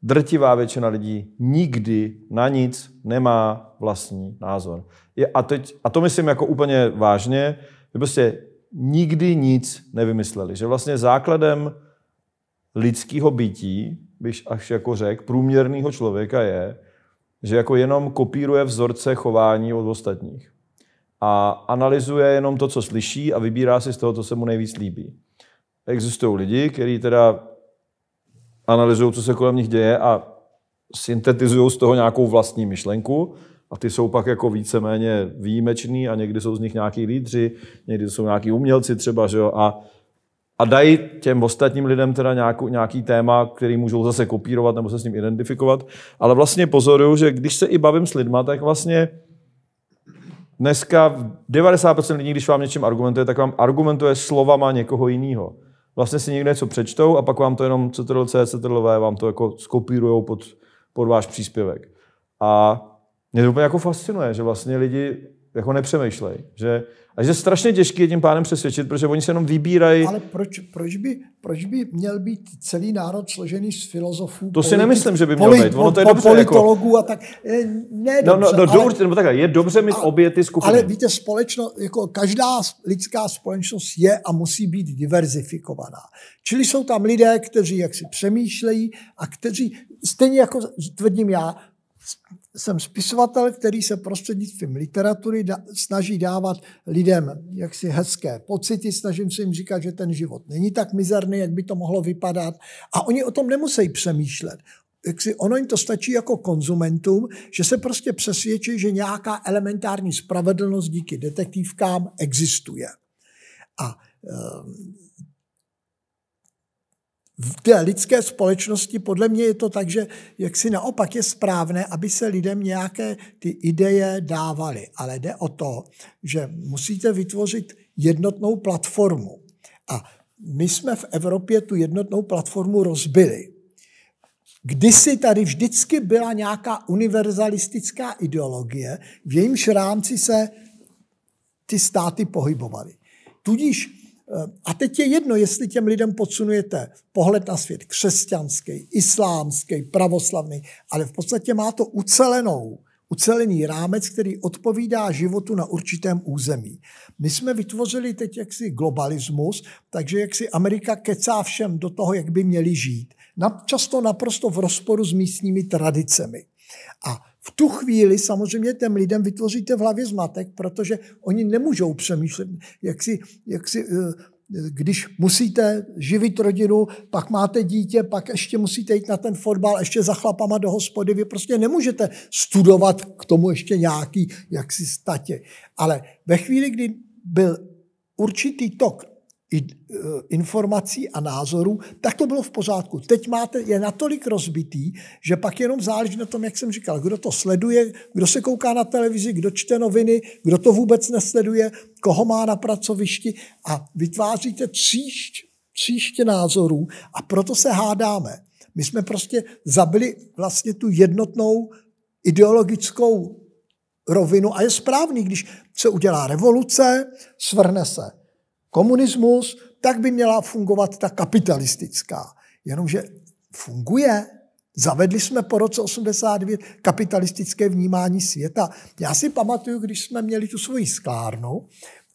S1: drtivá většina lidí nikdy na nic nemá vlastní názor. Je, a, teď, a to myslím jako úplně vážně, že prostě nikdy nic nevymysleli. Že vlastně základem lidského bytí bych až jako řekl, průměrného člověka je, že jako jenom kopíruje vzorce chování od ostatních. A analyzuje jenom to, co slyší a vybírá si z toho, co se mu nejvíc líbí. Existují lidi, kteří teda analyzují, co se kolem nich děje a syntetizují z toho nějakou vlastní myšlenku a ty jsou pak jako víceméně výjimečný a někdy jsou z nich nějaký lídři, někdy jsou nějaký umělci třeba, že jo, a a dají těm ostatním lidem teda nějakou, nějaký téma, který můžou zase kopírovat nebo se s ním identifikovat. Ale vlastně pozoruju, že když se i bavím s lidma, tak vlastně dneska 90% lidí, když vám něčím argumentuje, tak vám argumentuje slovama někoho jiného. Vlastně si někde něco přečtou a pak vám to jenom CTRL-C, CTRL-V, vám to jako skopírujou pod, pod váš příspěvek. A mě to úplně jako fascinuje, že vlastně lidi jako nepřemýšlej. Že, a že strašně těžký je tím pádem přesvědčit, protože oni se jenom vybírají. Ale
S2: proč, proč, by, proč by měl být celý národ složený z filozofů? To politik, si nemyslím, že by měl být. Ono to je po, dobře, jako- politologů jako... a tak. Eh, ne, no, no, dobře, no, no, no, ale,
S1: no takhle, je dobře mít ale, obě ty skupiny. Ale
S2: víte, společno, jako každá lidská společnost je a musí být diverzifikovaná. Čili jsou tam lidé, kteří jak si přemýšlejí a kteří, stejně jako tvrdím já, jsem spisovatel, který se prostřednictvím literatury da, snaží dávat lidem jaksi hezké pocity, snažím se jim říkat, že ten život není tak mizerný, jak by to mohlo vypadat a oni o tom nemusí přemýšlet. Jaksi ono jim to stačí jako konzumentům, že se prostě přesvědčí, že nějaká elementární spravedlnost díky detektivkám existuje. A ehm, v té lidské společnosti podle mě je to tak, že jaksi naopak je správné, aby se lidem nějaké ty ideje dávaly. Ale jde o to, že musíte vytvořit jednotnou platformu. A my jsme v Evropě tu jednotnou platformu rozbili. Kdysi tady vždycky byla nějaká univerzalistická ideologie, v jejímž rámci se ty státy pohybovaly. Tudíž Eh, a teď je jedno, jestli těm lidem podsunujete pohled na svět křesťanský, islámský, pravoslavný, ale v podstatě má to ucelenou, ucelený rámec, který odpovídá životu na určitém území. My jsme vytvořili teď jaksi globalismus, takže jaksi Amerika kecá všem do toho, jak by měli žít. Často naprosto v rozporu s místními tradicemi. A v tu chvíli samozřejmě těm lidem vytvoříte v hlavě zmatek, protože oni nemůžou přemýšlet, jak si, jak si eh, když musíte živit rodinu, pak máte dítě, pak ještě musíte jít na ten fotbal, ještě za chlapama do hospody, vy prostě nemůžete studovat k tomu ještě nějaký jaksi statě. Ale ve chvíli, kdy byl určitý tok Eh, informací a názorů, tak to bylo v pořádku. Teď máte, je natolik rozbitý, že pak jenom záleží na tom, jak jsem říkal, kdo to sleduje, kdo se kouká na televizi, kdo čte noviny, kdo to vůbec nesleduje, koho má na pracovišti a vytváříte tříšť, tříště názorů a proto se hádáme. My jsme prostě zabili vlastně tu jednotnou ideologickou rovinu a je správný, když se udělá revoluce, svrne se komunismus, tak by měla fungovat ta kapitalistická. Jenomže funguje. Zavedli jsme po roce 89 kapitalistické vnímání světa. Já si pamatuju, když jsme měli tu svoji sklárnu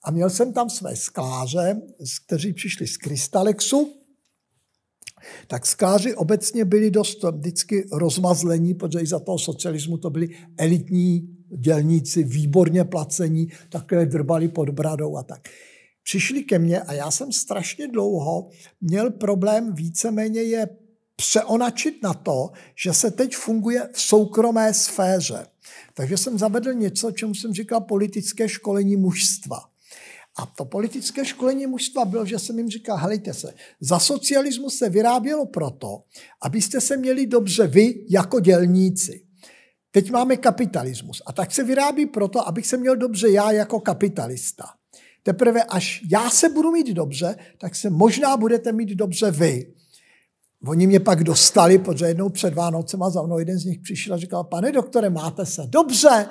S2: a měl jsem tam své skláře, kteří přišli z Krystalexu, tak skláři obecně byli dost vždycky rozmazlení, protože i za toho socialismu to byli elitní dělníci, výborně placení, takhle drbali pod bradou a tak přišli ke mně a já jsem strašně dlouho měl problém víceméně je přeonačit na to, že se teď funguje v soukromé sféře. Takže jsem zavedl něco, čemu jsem říkal politické školení mužstva. A to politické školení mužstva bylo, že jsem jim říkal, helejte se, za socialismu se vyrábělo proto, abyste se měli dobře vy jako dělníci. Teď máme kapitalismus a tak se vyrábí proto, abych se měl dobře já jako kapitalista. Teprve až já se budu mít dobře, tak se možná budete mít dobře vy. Oni mě pak dostali, protože jednou před a za mnou jeden z nich přišel a říkal, pane doktore, máte se dobře?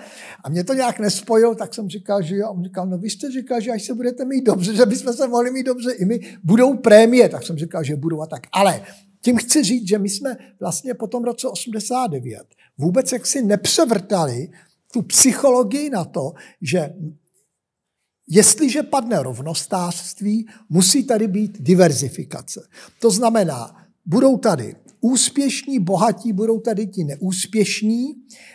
S2: A mě to nějak nespojil, tak jsem říkal, že jo. A on říkal, no vy jste říkal, že až se budete mít dobře, že bychom se mohli mít dobře i my, budou prémie. Tak jsem říkal, že budou a tak. Ale tím chci říct, že my jsme vlastně po tom roce 89 vůbec jaksi nepřevrtali tu psychologii na to, že Jestliže padne rovnostářství, musí tady být diverzifikace. To znamená, budou tady úspěšní, bohatí, budou tady ti neúspěšní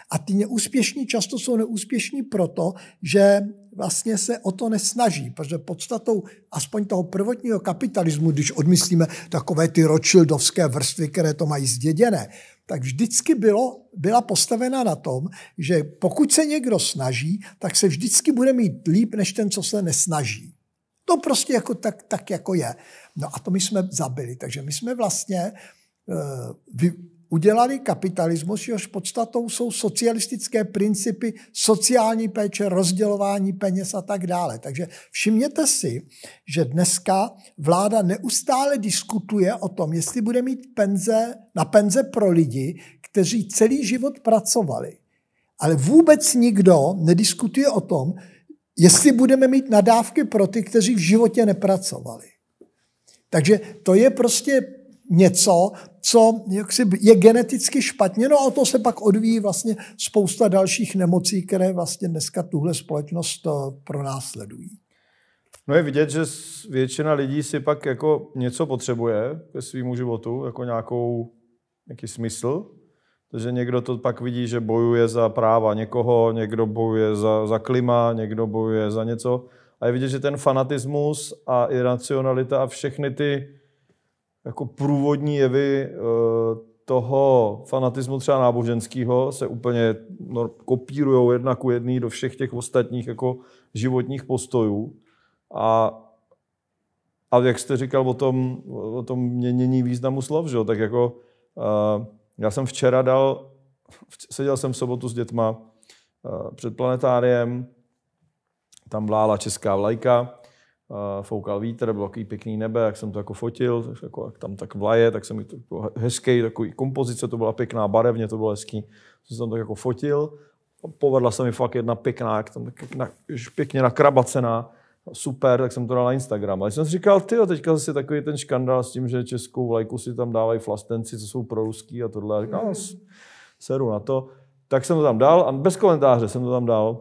S2: a ty neúspěšní často jsou neúspěšní proto, že vlastně se o to nesnaží, protože podstatou aspoň toho prvotního kapitalismu, když odmyslíme takové ty ročildovské vrstvy, které to mají zděděné, tak vždycky bylo, byla postavena na tom, že pokud se někdo snaží, tak se vždycky bude mít líp, než ten, co se nesnaží. To prostě jako tak, tak jako je. No a to my jsme zabili. Takže my jsme vlastně eh, udělali kapitalismus, jehož podstatou jsou socialistické principy sociální péče, rozdělování peněz a tak dále. Takže všimněte si, že dneska vláda neustále diskutuje o tom, jestli bude mít penze, na penze pro lidi, kteří celý život pracovali. Ale vůbec nikdo nediskutuje o tom, jestli budeme mít nadávky pro ty, kteří v životě nepracovali. Takže to je prostě něco, co jaksi je geneticky špatně, no a to se pak odvíjí vlastně spousta dalších nemocí, které vlastně dneska tuhle společnost eh, pro nás sledují.
S1: No je vidět, že většina lidí si pak jako něco potřebuje ve svýmu životu, jako nějakou, nějaký smysl, takže někdo to pak vidí, že bojuje za práva někoho, někdo bojuje za, za klima, někdo bojuje za něco. A je vidět, že ten fanatismus a iracionalita a všechny ty jako průvodní jevy eh, toho fanatismu třeba náboženského se úplně kopírují kopírujou jedna ku jedný do všech těch ostatních jako životních postojů. A, a jak jste říkal o tom, o tom měnění významu slov, že? tak jako eh, já jsem včera dal, seděl jsem v sobotu s dětma eh, před planetáriem, tam vlála česká vlajka, foukal vítr, bylo takový pěkný nebe, jak jsem to jako fotil, tak jako, jak tam tak vlaje, tak jsem to jako hezký, takový kompozice, to byla pěkná barevně, to bylo hezký, jsem tam tak jako fotil. Povedla se mi fakt jedna pěkná, jak tam tak na, pěkně nakrabacená, super, tak jsem to dal na Instagram. Ale jsem si říkal, ty, teďka zase takový ten škandál s tím, že českou vlajku si tam dávají flastenci, co jsou proruský a tohle. A říkal, no, seru na to. Tak jsem to tam dal a bez komentáře jsem to tam dal.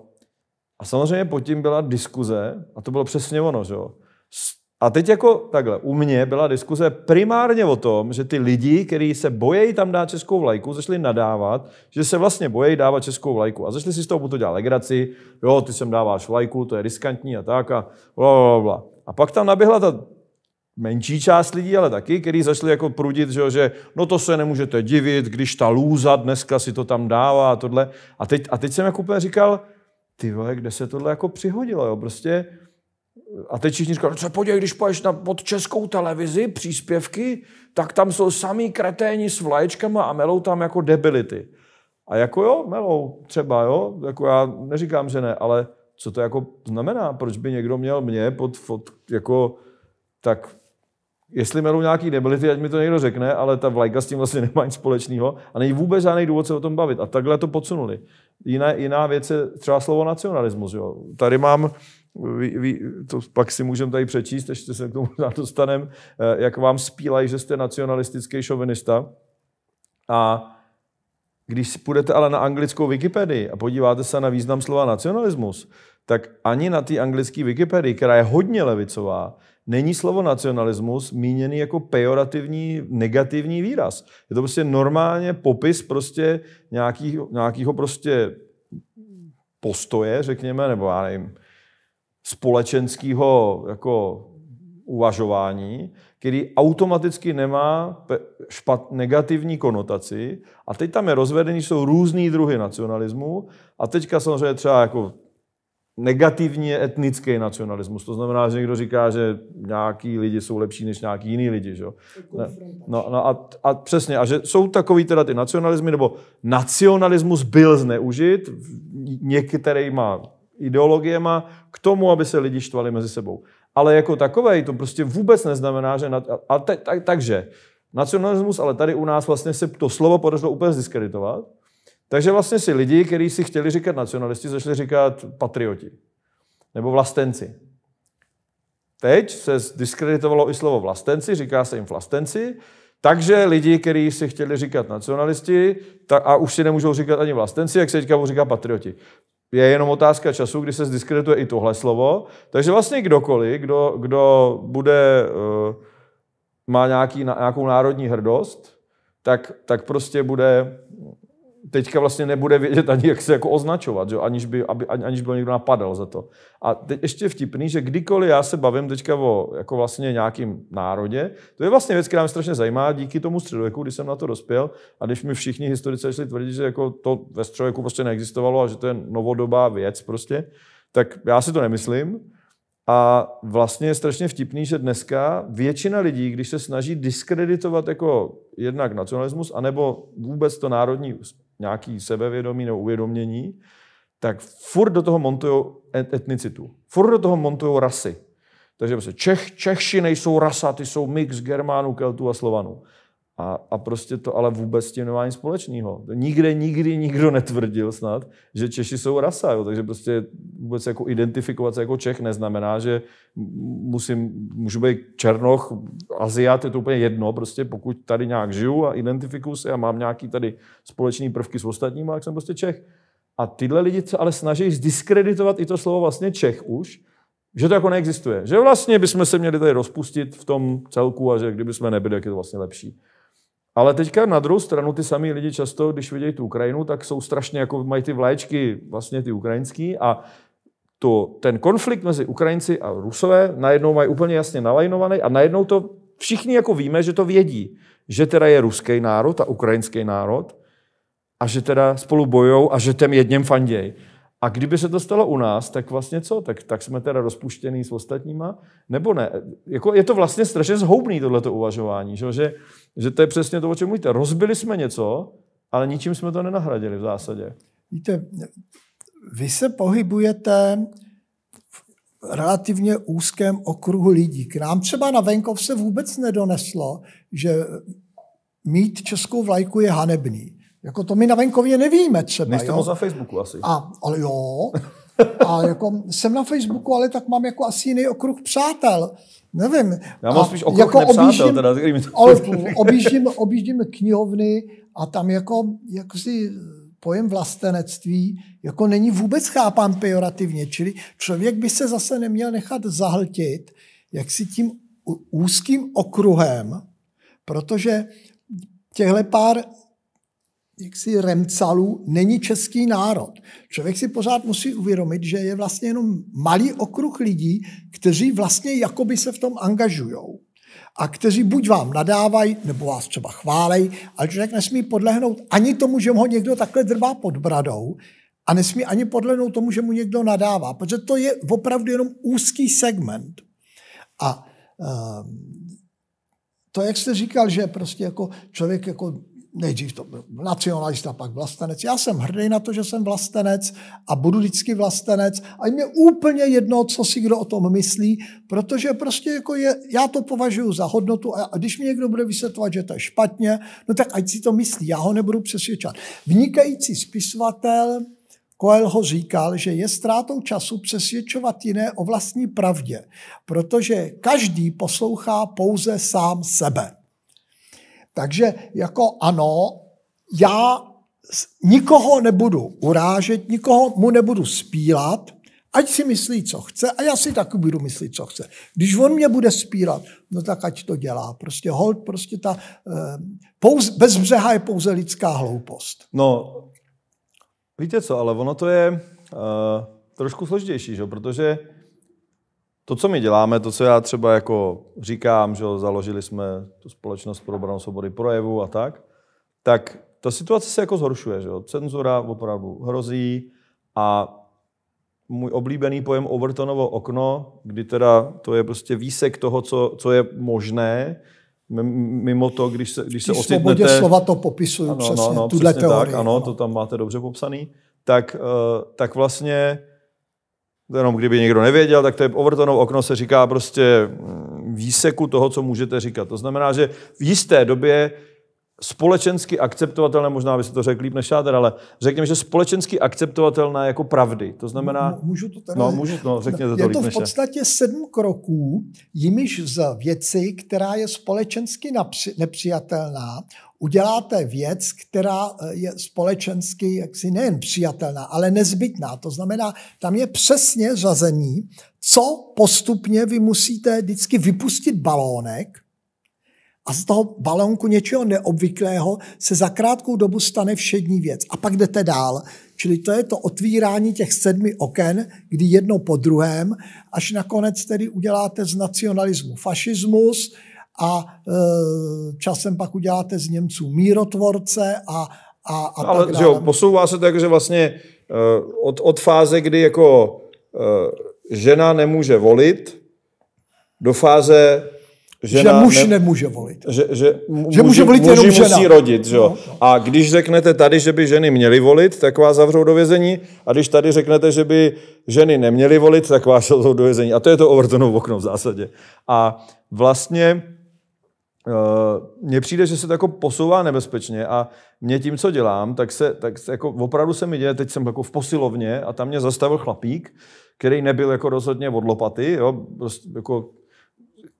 S1: A samozřejmě pod tím byla diskuze, a to bylo přesně ono, že jo. A teď jako takhle, u mě byla diskuze primárně o tom, že ty lidi, kteří se bojejí tam dát českou vlajku, začali nadávat, že se vlastně bojejí dávat českou vlajku. A začali si z toho buď to dělat legraci, jo, ty sem dáváš vlajku, to je riskantní a tak a bla, bla, bla. A pak tam naběhla ta menší část lidí, ale taky, kteří začali jako prudit, že, že no to se nemůžete divit, když ta lůza dneska si to tam dává a tohle. A teď, a teď jsem jako úplně říkal, ty vole, kde se tohle jako přihodilo, jo? Prostě a teď všichni říkají, no co podívej, když poješ na, pod českou televizi příspěvky, tak tam jsou samý kreténi s vlaječkama a melou tam jako debility. A jako jo, melou třeba, jo, jako já neříkám, že ne, ale co to jako znamená, proč by někdo měl mě pod fot, jako tak Jestli melu nějaký debility, ať mi to někdo řekne, ale ta vlajka s tím vlastně (laughs) nemá nic společného a není vůbec žádný důvod se o tom bavit. A takhle to podsunuli. Jiná, jiná věc je třeba slovo nacionalismus. Jo. Tady mám, vy, vy, to pak si můžeme tady přečíst, ještě se k tomu (laughs) dostaneme, eh, jak vám spílají, že jste nacionalistický šovinista. A když si půjdete ale na anglickou Wikipedii a podíváte se na význam slova nacionalismus, tak ani na té anglické Wikipedii, která je hodně levicová, není slovo nacionalismus míněný jako pejorativní, negativní výraz. Je to prostě normálně popis prostě nějakých, nějakýho prostě postoje, řekněme, nebo já nevím, společenského jako uvažování, který automaticky nemá špat, negativní konotaci. A teď tam je rozvedený, jsou různý druhy nacionalismu. A teďka samozřejmě třeba jako je etnický nacionalismus. To znamená, že někdo říká, že nějaký lidi jsou lepší než nějaký jiný lidi. Že? Jako no, no a, a přesně, a že jsou takový teda ty nacionalismy, nebo nacionalismus byl zneužit některýma ideologiema k tomu, aby se lidi štvali mezi sebou. Ale jako takovej to prostě vůbec neznamená, že... Na, a te, tak, takže nacionalismus, ale tady u nás vlastně se to slovo podařilo úplně zdiskreditovat, takže vlastně si lidi, kteří si chtěli říkat nacionalisti, začali říkat patrioti nebo vlastenci. Teď se zdiskreditovalo i slovo vlastenci, říká se jim vlastenci, takže lidi, kteří si chtěli říkat nacionalisti a už si nemůžou říkat ani vlastenci, jak se teďka říká patrioti. Je jenom otázka času, kdy se zdiskredituje i tohle slovo. Takže vlastně kdokoliv, kdo, kdo bude, eh, má nějaký, nějakou národní hrdost, tak, tak prostě bude, teďka vlastně nebude vědět ani, jak se jako označovat, že? Aniž, by, aby, aniž by někdo napadal za to. A teď ještě vtipný, že kdykoliv já se bavím teďka o jako vlastně nějakým národě, to je vlastně věc, která mě strašně zajímá díky tomu středověku, když jsem na to dospěl a když mi všichni historici začali tvrdit, že jako to ve středověku prostě neexistovalo a že to je novodobá věc prostě, tak já si to nemyslím. A vlastně je strašně vtipný, že dneska většina lidí, když se snaží diskreditovat jako jednak nacionalismus, anebo vůbec to národní nějaký sebevědomí nebo uvědomění, tak furt do toho montují etnicitu. Furt do toho montují rasy. Takže prostě Čech, Čechši nejsou rasa, ty jsou mix Germánů, Keltů a Slovanů. A, a prostě to ale vůbec s tím nemá nic společného. Nikde, nikdy nikdo netvrdil snad, že Češi jsou rasa. Jo. Takže prostě vůbec jako identifikovat se jako Čech neznamená, že musím, můžu být Černoch, Aziat, je to úplně jedno. Prostě pokud tady nějak žiju a identifikuju se a mám nějaký tady společný prvky s ostatními, tak jsem prostě Čech. A tyhle lidi se ale snaží zdiskreditovat i to slovo vlastně Čech už, že to jako neexistuje. Že vlastně bychom se měli tady rozpustit v tom celku a že kdyby jsme nebyli, tak je to vlastně lepší. Ale teďka na druhou stranu ty samý lidi často, když vidějí tu Ukrajinu, tak jsou strašně, jako mají ty vlaječky, vlastně ty ukrajinský a to, ten konflikt mezi Ukrajinci a Rusové najednou mají úplně jasně nalajnovaný a najednou to všichni jako víme, že to vědí, že teda je ruský národ a ukrajinský národ a že teda spolu bojou a že těm jedním fanděj. A kdyby se to stalo u nás, tak vlastně co? Tak, tak jsme teda rozpuštěný s ostatníma? Nebo ne? Jako je to vlastně strašně zhoubný tohleto uvažování, že, že, že to je přesně to, o čem mluvíte. Rozbili jsme něco, ale ničím jsme to nenahradili v zásadě.
S2: Víte, vy se pohybujete v relativně úzkém okruhu lidí. K nám třeba na venkov se vůbec nedoneslo, že mít českou vlajku je hanebný. Jako to my na venkově nevíme třeba. Nejste jo? moc na
S1: Facebooku asi. A,
S2: ale jo. A jako jsem na Facebooku, ale tak mám jako asi jiný okruh přátel. Nevím. Já mám a spíš okruh jako nepřátel, objíždím, teda, ale objíždím, objíždím knihovny a tam jako, jako si eh, pojem vlastenectví jako není vůbec chápán pejorativně, čili člověk by se zase neměl nechat zahltit jak si tím úzkým okruhem, protože těhle pár jaksi remcalů není český národ. Člověk si pořád musí uvědomit, že je vlastně jenom malý okruh lidí, kteří vlastně jakoby se v tom angažují a kteří buď vám nadávají, nebo vás třeba chválej, ale člověk nesmí podlehnout ani tomu, že ho někdo takhle drbá pod bradou a nesmí ani podlehnout tomu, že mu někdo nadává, protože to je opravdu jenom úzký segment. A um, to, jak jste říkal, že prostě jako člověk jako nejdřív to byl nacionalista, pak vlastenec. Já jsem hrdý na to, že jsem vlastenec a budu vždycky vlastenec. A je mě úplně jedno, co si kdo o tom myslí, protože prostě jako je, já to považuji za hodnotu a, a když mi někdo bude vysvětlovat, že to je špatně, no tak ať si to myslí, já ho nebudu přesvědčovat. Vnikající spisovatel ho říkal, že je ztrátou času přesvědčovat jiné o vlastní pravdě, protože každý poslouchá pouze sám sebe. Takže jako ano, já nikoho nebudu urážet, nikoho mu nebudu spílat, ať si myslí, co chce a já si taky budu myslet, co chce. Když on mě bude spílat, no tak ať to dělá. Prostě hold, prostě ta eh, pouze, bez břeha je pouze lidská hloupost.
S1: No, víte co, ale ono to je uh, trošku složitější, že? protože to, co my děláme, to, co já třeba jako říkám, že založili jsme tu společnost pro obranu svobody projevu a tak, tak ta situace se jako zhoršuje. Že Cenzura opravdu hrozí a můj oblíbený pojem Overtonovo okno, kdy teda to je prostě výsek toho, co, co je možné, mimo to, když se, když se ocitnete... svobodě slova to popisuju ano, přesně, no, no, přesně teorii. Tak, ano, ano, to tam máte dobře popsaný. Tak, eh, tak vlastně jenom kdyby někdo nevěděl, tak to je Overtonov okno se říká prostě mm, výseku toho, co můžete říkat. To znamená, že v jisté době společensky akceptovatelné, možná byste to řekl líp než já, ale řekněme, že společensky akceptovatelné jako pravdy. To znamená... Můžu to tady... No, můžu, no, řekněte to Je to v podstatě
S2: než sedm kroků, jimiž za věci, která je společensky nepřijatelná, uděláte věc, která eh, je společensky jaksi nejen přijatelná, ale nezbytná. To znamená, tam je přesně řazení, co postupně vy musíte vždycky vypustit balónek, a z toho balónku něčeho neobvyklého se za krátkou dobu stane všední věc. A pak jdete dál. Čili to je to otvírání těch sedmi oken, kdy jedno po druhém, až nakonec tedy uděláte z nacionalismu fašismus, a e, časem pak uděláte z Němců mírotvorce a, a, a no, Ale tak dále. Jo,
S1: posouvá se to jako, že vlastně e, od, od fáze, kdy jako e, žena nemůže volit, do fáze žena že muž ne,
S2: nemůže volit.
S1: Že, že, mu, že může volit jenom žena. musí rodit. Že? No, no. A když řeknete tady, že by ženy měly volit, tak vás zavřou do vězení. A když tady řeknete, že by ženy neměly volit, tak vás zavřou do vězení. A to je to Overtonovo okno v zásadě. A vlastně Eh, mně přijde, že se to jako posouvá nebezpečně a mě tím, co dělám, tak se, tak se jako opravdu se mi děje, teď jsem jako v posilovně a tam mě zastavil chlapík, který nebyl jako rozhodně od lopaty, jo, prostě jako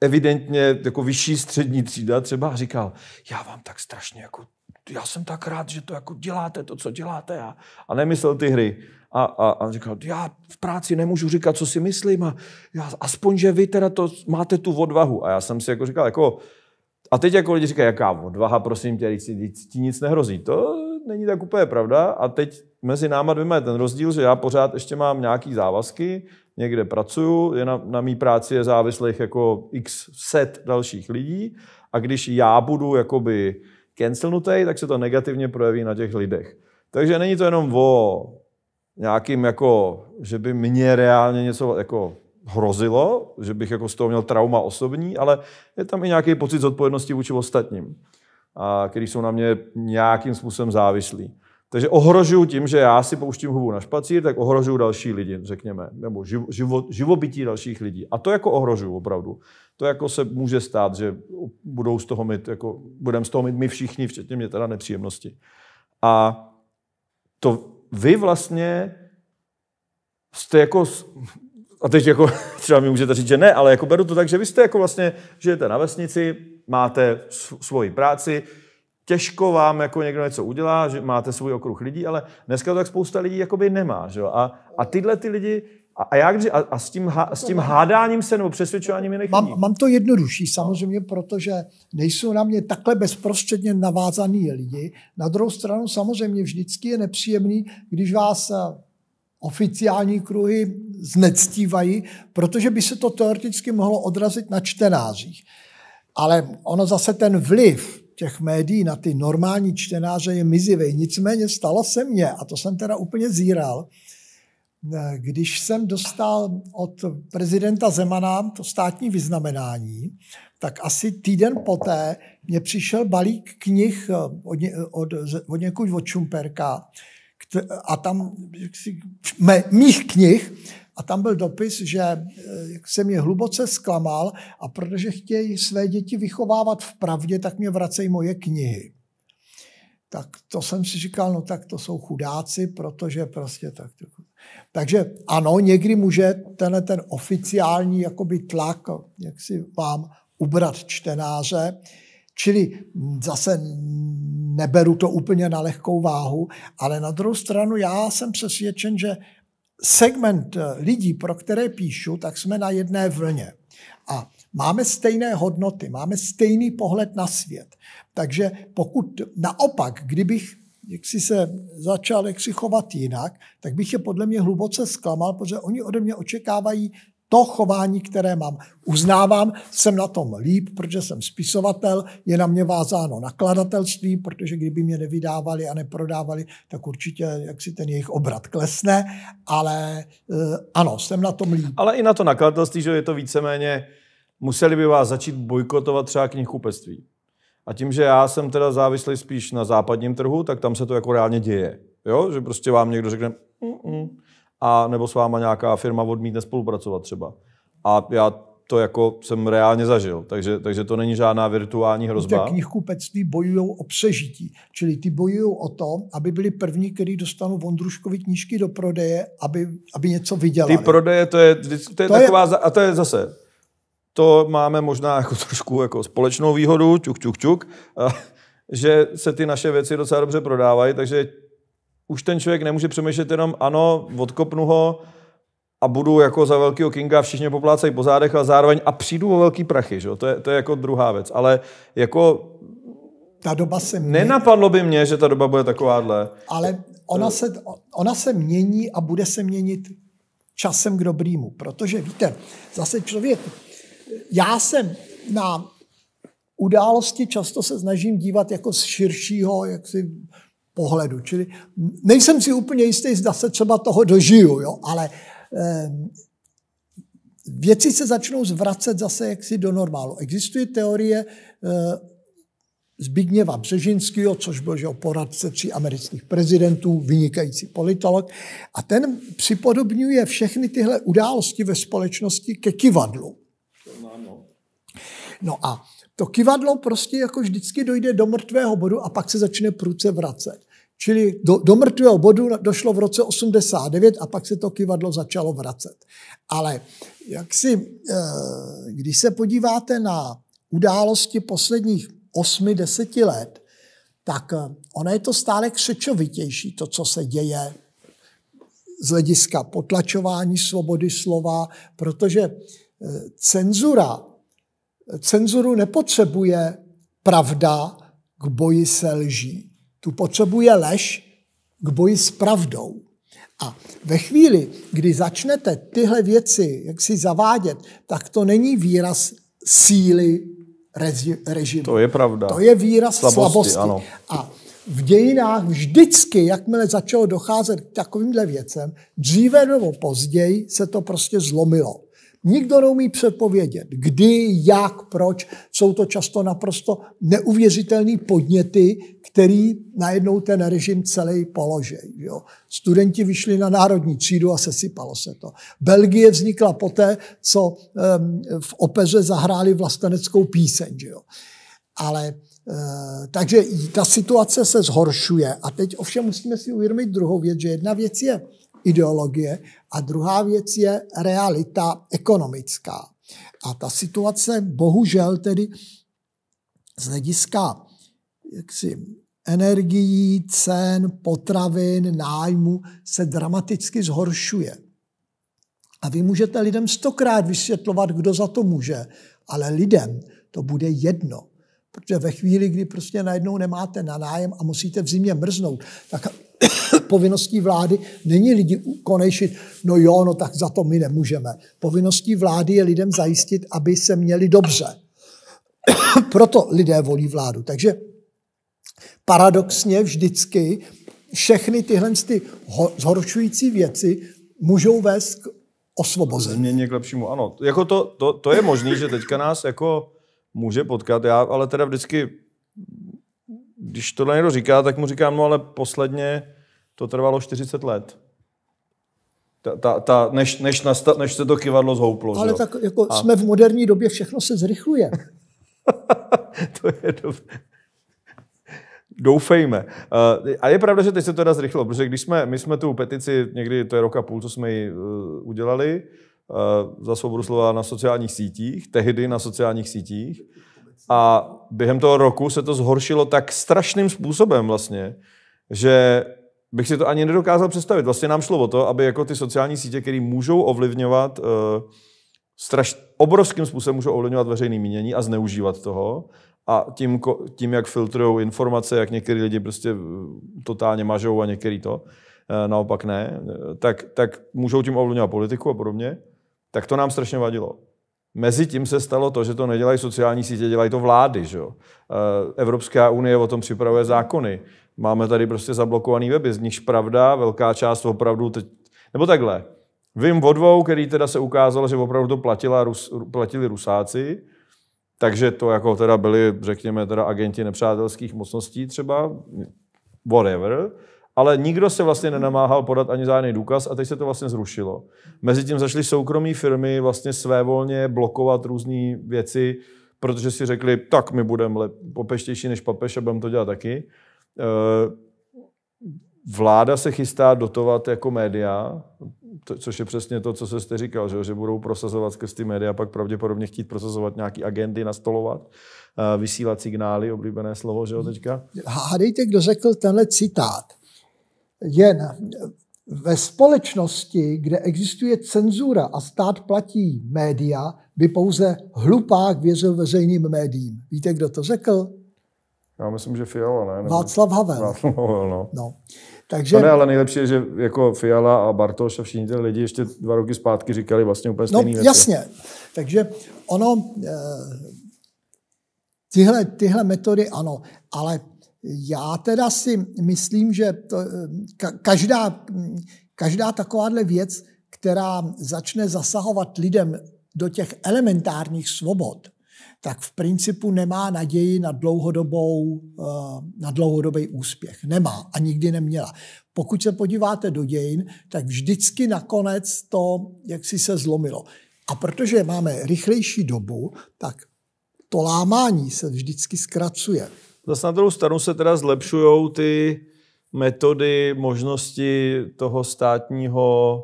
S1: evidentně jako vyšší střední třída třeba a říkal, já vám tak strašně jako, já jsem tak rád, že to jako děláte, to, co děláte a, a nemyslel ty hry. A, a, a říkal, já v práci nemůžu říkat, co si myslím a já, aspoň, že vy teda to máte tu odvahu. A já jsem si jako říkal, jako, a teď jako lidi říkají, jaká odvaha, prosím tě, když ti nic nehrozí. To není tak úplně pravda. A teď mezi náma dvěma je ten rozdíl, že já pořád ještě mám nějaký závazky, někde pracuju, je na, na mý práci je závislých jako x set dalších lidí a když já budu jakoby cancelnutý, tak se to negativně projeví na těch lidech. Takže není to jenom o nějakým jako, že by mě reálně něco, jako hrozilo, že bych jako z toho měl trauma osobní, ale je tam i nějaký pocit zodpovědnosti vůči ostatním, a který jsou na mě nějakým způsobem závislí. Takže ohrožuju tím, že já si pouštím hubu na špacír, tak ohrožuju další lidi, řekněme, nebo život, živobytí dalších lidí. A to jako ohrožuju opravdu. To jako se může stát, že budou z toho mít, jako, budeme z toho mít my všichni, včetně mě teda nepříjemnosti. A to vy vlastně jste jako a teď jako (laughs) třeba mi můžete říct, že ne, ale jako beru to tak, že vy jste jako vlastně, žijete na vesnici, máte svoji práci, těžko vám jako někdo něco udělá, že máte svůj okruh lidí, ale dneska to tak spousta lidí jakoby nemá. Že jo? A, a tyhle ty lidi, a, a, jak, a, a s, tím, ha, s tím hádáním se nebo přesvědčováním jiných mám, mám to jednodušší
S2: samozřejmě, protože nejsou na mě takhle bezprostředně navázaný lidi. Na druhou stranu samozřejmě vždycky je nepříjemný, když vás eh, oficiální kruhy znectívají, protože by se to teoreticky mohlo odrazit na čtenářích. Ale ono zase ten vliv těch médií na ty normální čtenáře je mizivý. Nicméně stalo se mně, a to jsem teda úplně zíral, když jsem dostal od prezidenta Zemana to státní vyznamenání, tak asi týden poté mě přišel balík knih od, ně, od, od někud od Čumperka, a tam mé, mých knih, a tam byl dopis, že e, jsem je hluboce zklamal a protože chtějí své děti vychovávat v pravdě, tak mě vracejí moje knihy. Tak to jsem si říkal, no tak to jsou chudáci, protože prostě tak. Takže ano, někdy může tenhle ten oficiální jakoby tlak, jak si vám ubrat čtenáře, Čili zase neberu to úplně na lehkou váhu, ale na druhou stranu já jsem přesvědčen, že segment eh, lidí, pro které píšu, tak jsme na jedné vlně. A máme stejné hodnoty, máme stejný pohled na svět. Takže pokud naopak, kdybych jak si se začal jak si chovat jinak, tak bych je podle mě hluboce zklamal, protože oni ode mě očekávají to chování, které mám. Uznávám, jsem na tom líp, protože jsem spisovatel, je na mě vázáno nakladatelství, protože kdyby mě nevydávali a neprodávali, tak určitě jak si ten jejich obrat klesne, ale eh, ano, jsem na tom líp.
S1: Ale i na to nakladatelství, že je to víceméně, museli by vás začít bojkotovat třeba knihkupectví. A tím, že já jsem teda závislý spíš na západním trhu, tak tam se to jako reálně děje. Jo? Že prostě vám někdo řekne, Mm-mm a nebo s váma nějaká firma odmítne spolupracovat třeba. A já to jako jsem reálně zažil, takže, takže to není žádná virtuální hrozba. Ty
S2: knihkupectví bojují o přežití, čili ty bojují o to, aby byli první, který dostanou Vondruškovi knížky do prodeje, aby, aby něco
S1: vydělali. Ty prodeje, to je, to je to taková, je... a to je zase, to máme možná jako trošku jako společnou výhodu, čuk, čuk, čuk, (laughs) že se ty naše věci docela dobře prodávají, takže už ten člověk nemůže přemýšlet jenom, ano, odkopnu ho a budu jako za velkého Kinga, všichni poplácají po zádech a zároveň a přijdu o velký prachy, že? To, je, to je jako druhá věc, ale jako ta doba se mě... Nenapadlo by mě, že ta doba bude takováhle.
S2: Ale ona eh. se, ona se mění a bude se měnit časem k dobrýmu, protože víte, zase člověk, já jsem na události často se snažím dívat jako z širšího jaksi pohledu. Čili nejsem si úplně jistý, zda se třeba toho dožiju, jo, ale eh, věci se začnou zvracet zase jaksi do normálu. Existuje teorie eh, Zbigněva Břežinského, což byl že, poradce tří amerických prezidentů, vynikající politolog. A ten připodobňuje všechny tyhle události ve společnosti ke kivadlu. No. no a to kivadlo prostě jako vždycky dojde do mrtvého bodu a pak se začne průce vracet. Čili do, do mrtvého bodu došlo v roce 89 a pak se to kivadlo začalo vracet. Ale jak si, eh, když se podíváte na události posledních 8-10 let, tak eh, ono je to stále křečovitější, to, co se děje z hlediska potlačování svobody slova, protože eh, cenzura Cenzuru nepotřebuje pravda k boji se lží. Tu potřebuje lež k boji s pravdou. A ve chvíli, kdy začnete tyhle věci jak si zavádět, tak to není výraz síly režimu. To
S1: je pravda. To je výraz slabosti. slabosti. Ano.
S2: A v dějinách vždycky, jakmile začalo docházet k takovýmhle věcem, dříve nebo později se to prostě zlomilo. Nikdo neumí předpovědět, kdy, jak, proč. Jsou to často naprosto neuvěřitelné podněty, který najednou ten režim celý položí. Jo. Studenti vyšli na národní třídu a sesypalo se to. Belgie vznikla poté, co um, v opeře zahráli vlasteneckou píseň. Jo. Ale eh, takže ta situace se zhoršuje. A teď ovšem musíme si uvědomit druhou věc, že jedna věc je ideologie a druhá věc je realita ekonomická. A ta situace bohužel tedy z hlediska jaksi, energií, cen, potravin, nájmu se dramaticky zhoršuje. A vy můžete lidem stokrát vysvětlovat, kdo za to může, ale lidem to bude jedno. Protože ve chvíli, kdy prostě najednou nemáte na nájem a musíte v zimě mrznout, tak (coughs) povinností vlády není lidi konejšit, no jo, no tak za to my nemůžeme. Povinností vlády je lidem zajistit, aby se měli dobře. (coughs) Proto lidé volí vládu. Takže paradoxně vždycky všechny tyhle ty zhoršující věci můžou vést k
S1: osvobození. Změně k lepšímu, ano. Jako to, to, to je možné, že teďka nás jako může potkat. Já ale teda vždycky když tohle někdo říká, tak mu říkám, no ale posledně to trvalo 40 let. Ta, ta, ta, než, než, nastav, než se to kivadlo zhouplo. Ale jo? tak jako A... jsme
S2: v moderní době, všechno se zrychluje. (laughs) to je
S1: dobré. Doufejme. Eh, a je pravda, že teď se to teda zrychlo, protože když jsme, my jsme tu petici, někdy to je rok a půl, co jsme ji eh, udělali, eh, za svobodu slova na sociálních sítích, tehdy na sociálních sítích, a během toho roku se to zhoršilo tak strašným způsobem vlastně, že bych si to ani nedokázal představit. Vlastně nám šlo o to, aby jako ty sociální sítě, které můžou ovlivňovat uh, straš, obrovským způsobem můžou ovlivňovat veřejné mínění a zneužívat toho. A tím, tím jak filtrují informace, jak některý lidi prostě eh, totálně mažou a některý to, eh, naopak ne, tak, tak můžou tím ovlivňovat politiku a podobně. Tak to nám strašně vadilo. Mezi tím se stalo to, že to nedělají sociální sítě, dělají to vlády. Že eh, Evropská unie o tom připravuje zákony. Máme tady prostě zablokovaný weby, z nichž pravda, velká část opravdu teď... Nebo takhle. Vím o dvou, který teda se ukázalo, že opravdu to platila, Rus, platili Rusáci, takže to jako teda byli, řekněme, teda agenti nepřátelských mocností třeba, whatever ale nikdo se vlastně nenamáhal podat ani žádný důkaz a teď se to vlastně zrušilo. Mezitím zašly soukromí firmy vlastně svévolně blokovat různé věci, protože si řekli, tak my budeme popeštější než papež a budeme to dělat taky. Eh, vláda se chystá dotovat jako média, to, což je přesně to, co jste říkal, že, že budou prosazovat skrz ty média, pak pravděpodobně chtít prosazovat nějaké agendy, nastolovat, eh, vysílat signály, oblíbené slovo, že jo, teďka.
S2: Hádejte, kdo řekl tenhle citát jen ve společnosti, kde existuje cenzura a stát platí média, by pouze hlupák věřil veřejným médiím. Víte, kdo to řekl?
S1: Já myslím, že Fiala, ne? Nebo... Václav Havel. Václav Havel, no. no. Takže... ne, ale nejlepší je, že jako Fiala a Bartoš a všichni ty lidi ještě dva roky zpátky říkali vlastně úplně no, stejný no, věci. jasně.
S2: Takže ono, eh, tyhle, tyhle metody ano, ale já teda si myslím, že to, eh, ka, každá, každá takováhle věc, která začne zasahovat lidem do těch elementárních svobod, tak v principu nemá naději na, dlouhodobou, eh, na dlouhodobý úspěch. Nemá a nikdy neměla. Pokud se podíváte do dějin, tak vždycky nakonec to jak si se zlomilo. A protože máme rychlejší dobu, tak to lámání se vždycky zkracuje.
S1: Zase na druhou stranu se teda zlepšují ty metody, možnosti toho státního,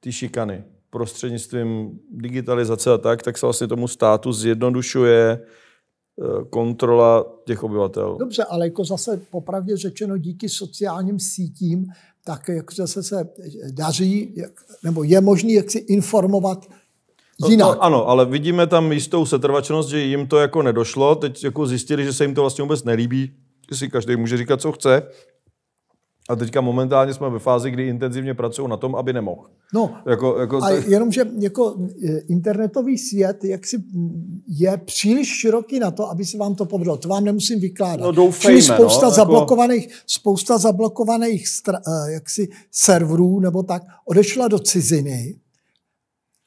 S1: ty šikany prostřednictvím digitalizace a tak, tak se vlastně tomu státu zjednodušuje eh, kontrola těch obyvatel.
S2: Dobře, ale jako zase popravdě řečeno díky sociálním sítím, tak jak zase se daří, jak, nebo je možný jak si informovat
S1: No, no, jinak. No, to, ano, ale vidíme tam jistou setrvačnost, že jim to jako nedošlo. Teď jako zjistili, že se jim to vlastně vůbec nelíbí, že si každý může říkat, co chce. A teďka momentálně jsme ve fázi, kdy intenzivně pracují na tom, aby nemohl. No, jako, jako a jenomže
S2: jako e, internetový svět jak si je příliš široký na to, aby se vám to povedlo. To vám nemusím vykládat. No doufejme, Čili no, spousta, no, zablokovaných, jako... spousta zablokovaných stra, e, jaksi serverů nebo tak odešla do ciziny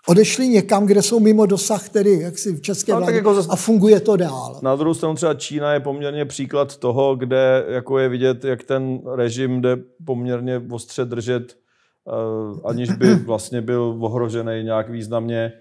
S2: odešli někam, kde jsou mimo dosah tedy jaksi v české no, jako zase... a funguje to dál.
S1: Na druhou stranu třeba Čína je poměrně příklad toho, kde jako je vidět, jak ten režim jde poměrně ostře držet, eh, aniž by vlastně byl ohrožený nějak významně.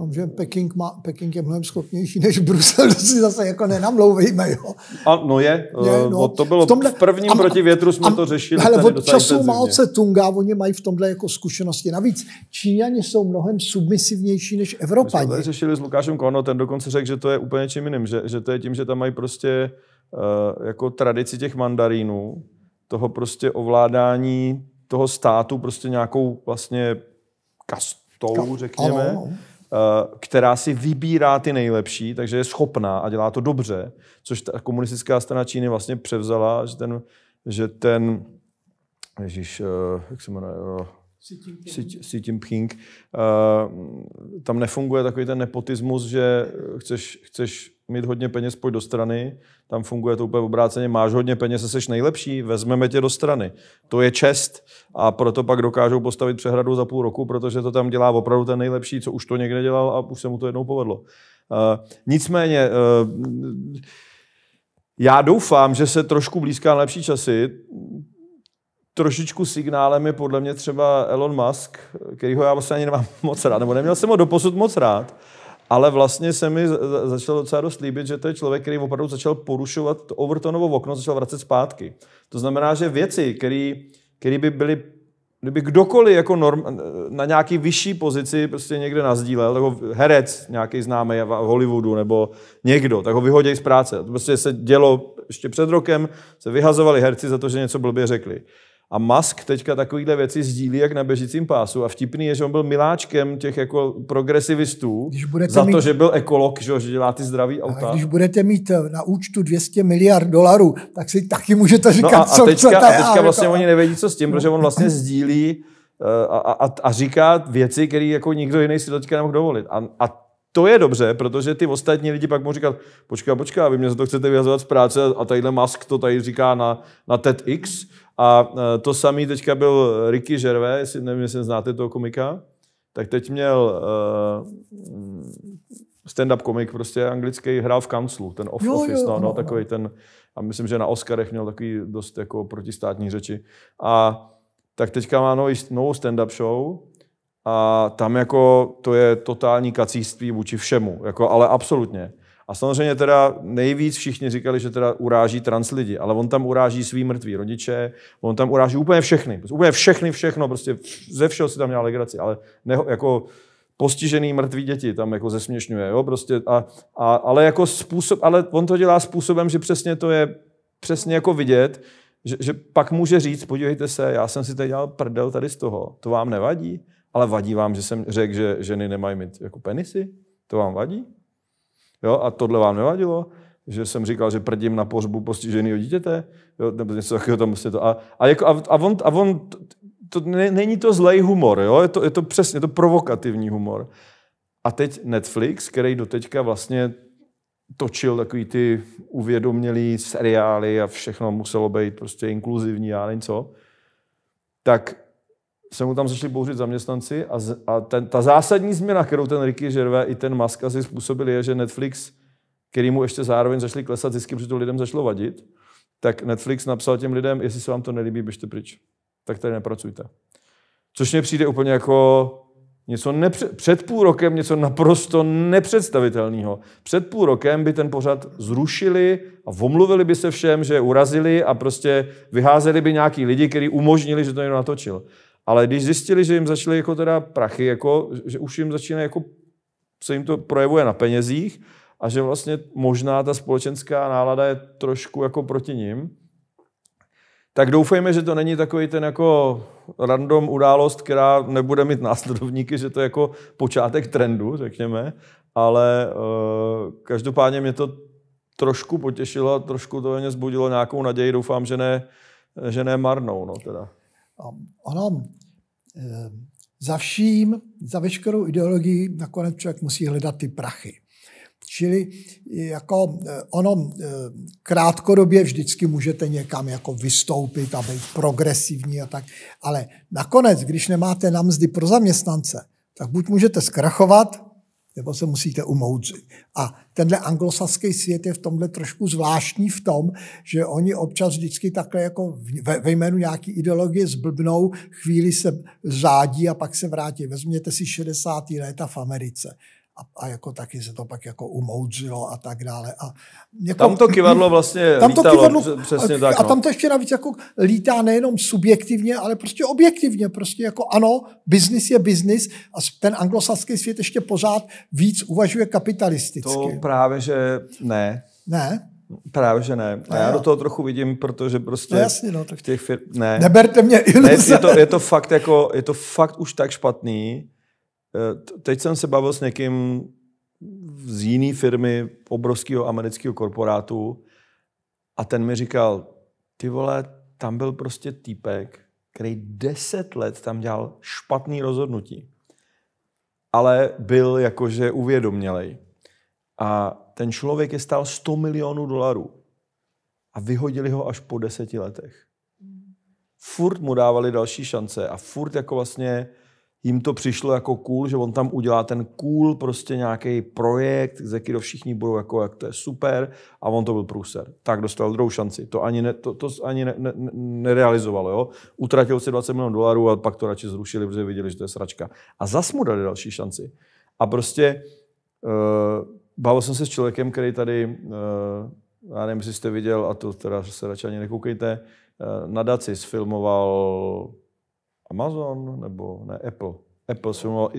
S2: Mám no, že Peking, má, Peking je mnohem schopnější než Brusel, (laughs) to si zase jako nenamlouvejme, jo.
S1: A, no je, je eh, no, to bylo v, tomhle, v prvním a, protivětru jsme a, to řešili. Ale od času Mao Tse
S2: Tunga, oni mají v tomhle jako zkušenosti. Navíc Číňani jsou mnohem submisivnější než Evropani. My jsme to
S1: řešili s Lukášem Kono, ten dokonce řekl, že to je úplně čím jiným, že, že to je tím, že tam mají prostě uh, jako tradici těch mandarínů, toho prostě ovládání toho státu prostě nějakou vlastně kastou, řekněme. Ano, ano Eh, která si vybírá ty nejlepší, takže je schopná a dělá to dobře, což ta komunistická strana Číny vlastně převzala, že ten, že ten ježíš, eh, jak se jmenuje, Si eh, Jinping, tam nefunguje takový ten nepotismus, že chceš, chceš mít hodně peněz, pojď do strany. Tam funguje to úplně obráceně. Máš hodně peněz, jsi nejlepší, vezmeme tě do strany. To je čest a proto pak dokážou postavit přehradu za půl roku, protože to tam dělá opravdu ten nejlepší, co už to někde dělal a už se mu to jednou povedlo. Uh, nicméně, uh, já doufám, že se trošku blízká lepší časy. Trošičku signálem je podle mě třeba Elon Musk, kterýho já vlastně ani nemám (laughs) moc rád, nebo neměl jsem ho doposud moc rád, ale vlastně se mi začalo docela dost líbit, že to je člověk, který opravdu začal porušovat to Overtonovo okno, začal vracet zpátky. To znamená, že věci, které by byly kdyby kdokoliv jako norm, na nějaký vyšší pozici prostě někde nazdílel, jako herec nějaký známý v Hollywoodu nebo někdo, tak ho vyhoděj z práce. To prostě se dělo ještě před rokem, se vyhazovali herci za to, že něco blbě řekli. A Musk teďka takovýhle věci sdílí jak na běžícím pásu. A vtipný je, že on byl miláčkem těch jako progresivistů když za mít, to, že byl ekolog, že, že dělá ty zdraví auta. A když
S2: budete mít eh, na účtu 200 miliard dolarů, tak si taky můžete říkat, no a, co a teďka, chcete. A teďka vlastně jako... oni nevědí, co
S1: s tím, protože on vlastně sdílí eh, a, a, a říká věci, které jako nikdo jiný si teďka nemohl dovolit. A, a to je dobře, protože ty ostatní lidi pak mohou říkat, počkej, počkej, vy mě za to chcete vyhazovat z práce a tadyhle Musk to tady říká na, na TEDx, a e, to samý teďka byl Ricky Žervé, jestli nevím, jestli znáte toho komika, tak teď měl uh, stand-up komik prostě anglický, hrál v kanclu, ten off jo, office, jo, no, no, no, takový no. ten, a myslím, že na Oscarech měl takový dost jako protistátní řeči. A tak teďka má nový, novou stand-up show a tam jako to je totální kacíství vůči všemu, jako, ale absolutně. A samozřejmě teda nejvíc všichni říkali, že teda uráží trans lidi, ale on tam uráží svý mrtvý rodiče, on tam uráží úplně všechny, prostě úplně všechny, všechno, prostě ze všeho si tam měl legraci, ale ne, jako postižený mrtvý děti tam jako zesměšňuje, jo, prostě a, a, ale jako způsob, ale on to dělá způsobem, že přesně to je, přesně jako vidět, že, že pak může říct, podívejte se, já jsem si tady dělal prdel tady z toho, to vám nevadí, ale vadí vám, že jsem řekl, že ženy nemají mít jako penisy, to vám vadí? Jo? A tohle vám nevadilo? Že jsem říkal, že prdím na pohřbu postiženého dítěte? Jo? Nebo něco takového tam prostě to. A, a, jako, a, a on, a on to ne, není to zlej humor, jo? Je, to, je to přesně, je to provokativní humor. A teď Netflix, který doteďka vlastně točil takový ty uvědomělý seriály a všechno muselo být prostě inkluzivní, já nevím co, tak se mu tam začali bouřit zaměstnanci a, z, a ten, ta zásadní změna, kterou ten Ricky Gervais i ten Musk asi způsobili, je, že Netflix, který mu ještě zároveň začali klesat zisky, protože to lidem začalo vadit, tak Netflix napsal těm lidem, jestli se vám to nelíbí, běžte pryč. Tak tady nepracujte. Což mně přijde úplně jako něco nepře- před půl rokem něco naprosto nepředstavitelného. Před půl rokem by ten pořad zrušili a omluvili by se všem, že je urazili a prostě vyházeli by nějaký lidi, kteří umožnili, že to někdo natočil. Ale když zjistili, že jim začaly jako teda prachy, jako, že už jim začíná jako, se jim to projevuje na penězích a že vlastně možná ta společenská nálada je trošku jako proti ním, tak doufejme, že to není takový ten jako random událost, která nebude mít následovníky, že to je jako počátek trendu, řekněme, ale e, každopádně mě to trošku potěšilo, trošku to mě zbudilo nějakou naději, doufám, že ne, že ne marnou, no teda.
S2: Ono eh, za vším, za veškerou ideologii nakonec člověk musí hledat ty prachy. Čili eh, jako eh, ono krátkodobě vždycky můžete někam jako vystoupit a být progresivní a tak, ale nakonec, když nemáte namzdy pro zaměstnance, tak buď můžete zkrachovat, nebo se musíte umoudřit. A tenhle anglosaský svět je v tomhle trošku zvláštní v tom, že oni občas vždycky takhle jako ve, ve jménu nějaký ideologie zblbnou, chvíli se řádí a pak se vrátí. Vezměte si 60. léta v Americe a, a jako taky se to pak jako umoudřilo a tak dále. A někom, tam to kivadlo vlastně (laughs) tam to kivadlo, přesně tak. A no. tam to ještě navíc jako lítá nejenom subjektivně, ale prostě objektivně. Prostě jako ano, biznis je biznis a ten anglosaský svět ještě pořád víc uvažuje kapitalisticky. To
S1: právě, že ne. Ne? Právě, že ne. A já do toho trochu vidím, protože prostě no jasně, no, tak... v těch firmách. Ne. Neberte mě iluze. Ne, je, to, je, to fakt jako, je to fakt už tak špatný, Eh, teď jsem se bavil s někým z jiné firmy, obrovského amerického korporátu a ten mi říkal, ty vole, tam byl prostě týpek, který deset let tam dělal špatný rozhodnutí, ale byl jakože uvědomělej. A ten člověk je stál 100 milionů dolarů a vyhodili ho až po deseti letech. Furt mu dávali další šance a furt jako vlastně jim to přišlo jako cool, že on tam udělá ten cool prostě nějaký projekt, ze kterého všichni budou jako, jak to je super a on to byl průser. Tak dostal druhou šanci. To ani, ne, to, to ani ne, ne, nerealizovalo. Jo? Utratil si 20 milionů dolarů a pak to radši zrušili, protože viděli, že to je sračka. A zas mu dali další šanci. A prostě uh, bavil jsem se s člověkem, který tady, uh, já nevím, jestli jste viděl, a to teda se radši ani nekoukejte, uh, eh, Daci sfilmoval Amazon nebo ne Apple. Apple se jmenoval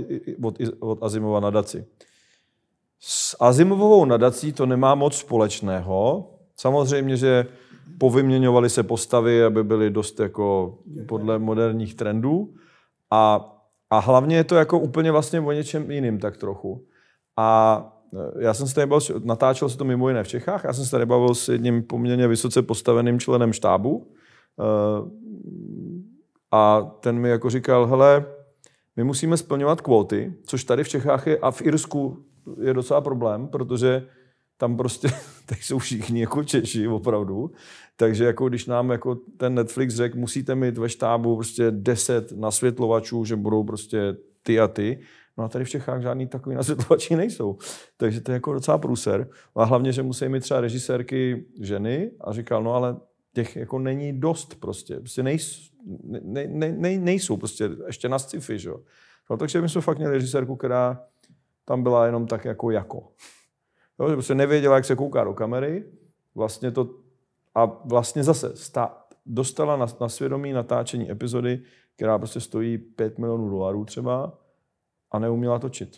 S1: od, od Azimova nadaci. S Azimovou nadací to nemá moc společného. Samozřejmě, že povyměňovaly se postavy, aby byly dost jako podle moderních trendů. A, a hlavně je to jako úplně vlastně o něčem jiným tak trochu. A e, já jsem se tady bavil, natáčel se to mimo jiné v Čechách, já jsem se tady bavil s jedním poměrně vysoce postaveným členem štábu, e, a ten mi jako říkal, hele, my musíme splňovat kvóty, což tady v Čechách je a v Irsku je docela problém, protože tam prostě (laughs) tady jsou všichni jako Češi opravdu. Takže jako když nám jako ten Netflix řekl, musíte mít ve štábu prostě 10 nasvětlovačů, že budou prostě ty a ty. No a tady v Čechách žádný takový nasvětlovači nejsou. Takže to je jako docela průser. No a hlavně, že musí mít třeba režisérky ženy a říkal, no ale těch jako není dost prostě. Prostě nejsou ne, ne, ne, nejsou prostě ještě na sci-fi, že? No, takže my jsme fakt měli režisérku, která tam byla jenom tak jako jako. Jo, že prostě nevěděla, jak se kouká do kamery, vlastně to a vlastně zase stá, dostala na, na svědomí natáčení epizody, která prostě stojí 5 milionů dolarů třeba a neuměla točit.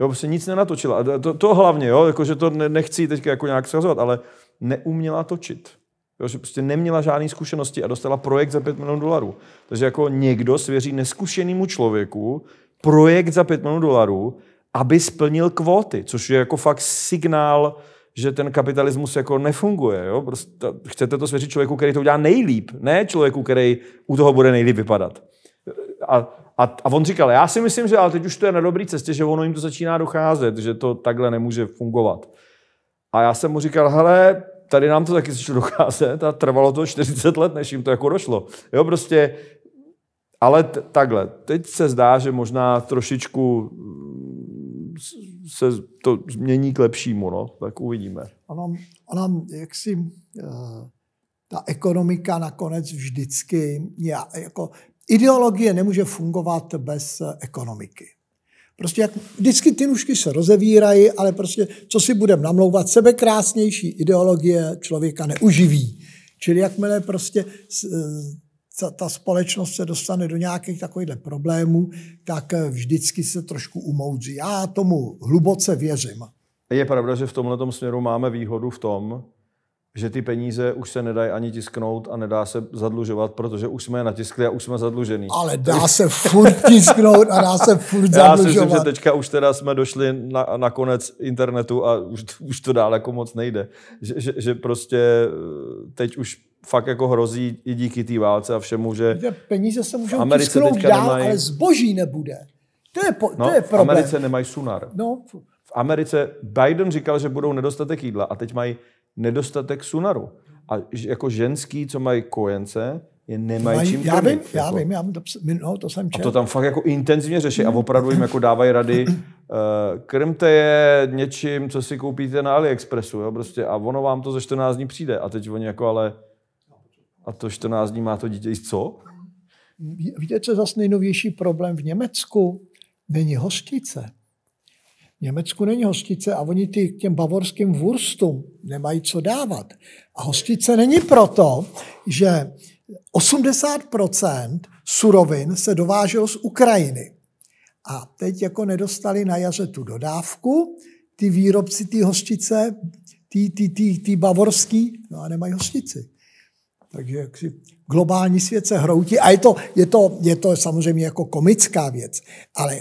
S1: Jo, prostě nic nenatočila. To, to hlavně, jo, jako, že to nechci teď jako nějak schazovat, ale neuměla točit. Jo, že prostě neměla žádné zkušenosti a dostala projekt za 5 milionů dolarů. Takže jako někdo svěří neskušenému člověku projekt za 5 milionů dolarů, aby splnil kvóty, což je jako fakt signál, že ten kapitalismus jako nefunguje. Jo? Prostě chcete to svěřit člověku, který to udělá nejlíp, ne člověku, který u toho bude nejlíp vypadat. A, a, a on říkal, já si myslím, že ale teď už to je na dobré cestě, že ono jim to začíná docházet, že to takhle nemůže fungovat. A já jsem mu říkal, hele, tady nám to taky začalo docházet a trvalo to 40 let, než jim to jako došlo. Jo, prostě, ale t- takhle, teď se zdá, že možná trošičku mm, se to změní k lepšímu, no, tak uvidíme.
S2: Ono, ono jak si eh, ta ekonomika nakonec vždycky, jako ideologie nemůže fungovat bez ekonomiky. Prostě jak vždycky ty nůžky se rozevírají, ale prostě co si budeme namlouvat, sebekrásnější ideologie člověka neuživí. Čili jakmile prostě e, ta, ta společnost se dostane do nějakých takových problémů, tak e, vždycky se trošku umoudří. Já tomu hluboce věřím.
S1: Je pravda, že v tomhle směru máme výhodu v tom, že ty peníze už se nedají ani tisknout a nedá se zadlužovat, protože už jsme je natiskli a už jsme zadlužený. Ale dá se furt tisknout a dá se furt zadlužovat. (laughs) Já si myslím, že teďka už teda jsme došli na, na konec internetu a už, už to dále jako moc nejde. Že, že, že prostě eh, teď už fakt jako hrozí i díky té válce a všemu, že... peníze se můžou Americe tisknout dál, nemají... ale
S2: zboží nebude. To je, po, no, to je problém. V Americe nemají
S1: sunar. No. V Americe Biden říkal, že budou nedostatek jídla a teď mají nedostatek sunaru. A jako ženský, co mají kojence, je nemají mají, čím já vím, jako. já vím,
S2: já vím, no, to jsem čel. A to
S1: tam fakt jako intenzivně řeší a opravdu jim jako dávají rady, (clears throat) eh, krmte je něčím, co si koupíte na AliExpressu, jo, prostě a ono vám to za 14 dní přijde. A teď oni jako ale, a to 14 dní má to dítě jíst co?
S2: Víte, co je zase nejnovější problém v Německu? Není hostice. Německu není hostice a oni ty, k těm bavorským vůrstům nemají co dávat. A hostice není proto, že 80% surovin se dováželo z Ukrajiny. A teď jako nedostali na jaře tu dodávku, ty výrobci, ty hostice, ty, ty, ty, ty bavorský, no a nemají hostici. Takže jak si globální svět se hroutí a je to, je to, je to samozřejmě jako komická věc, ale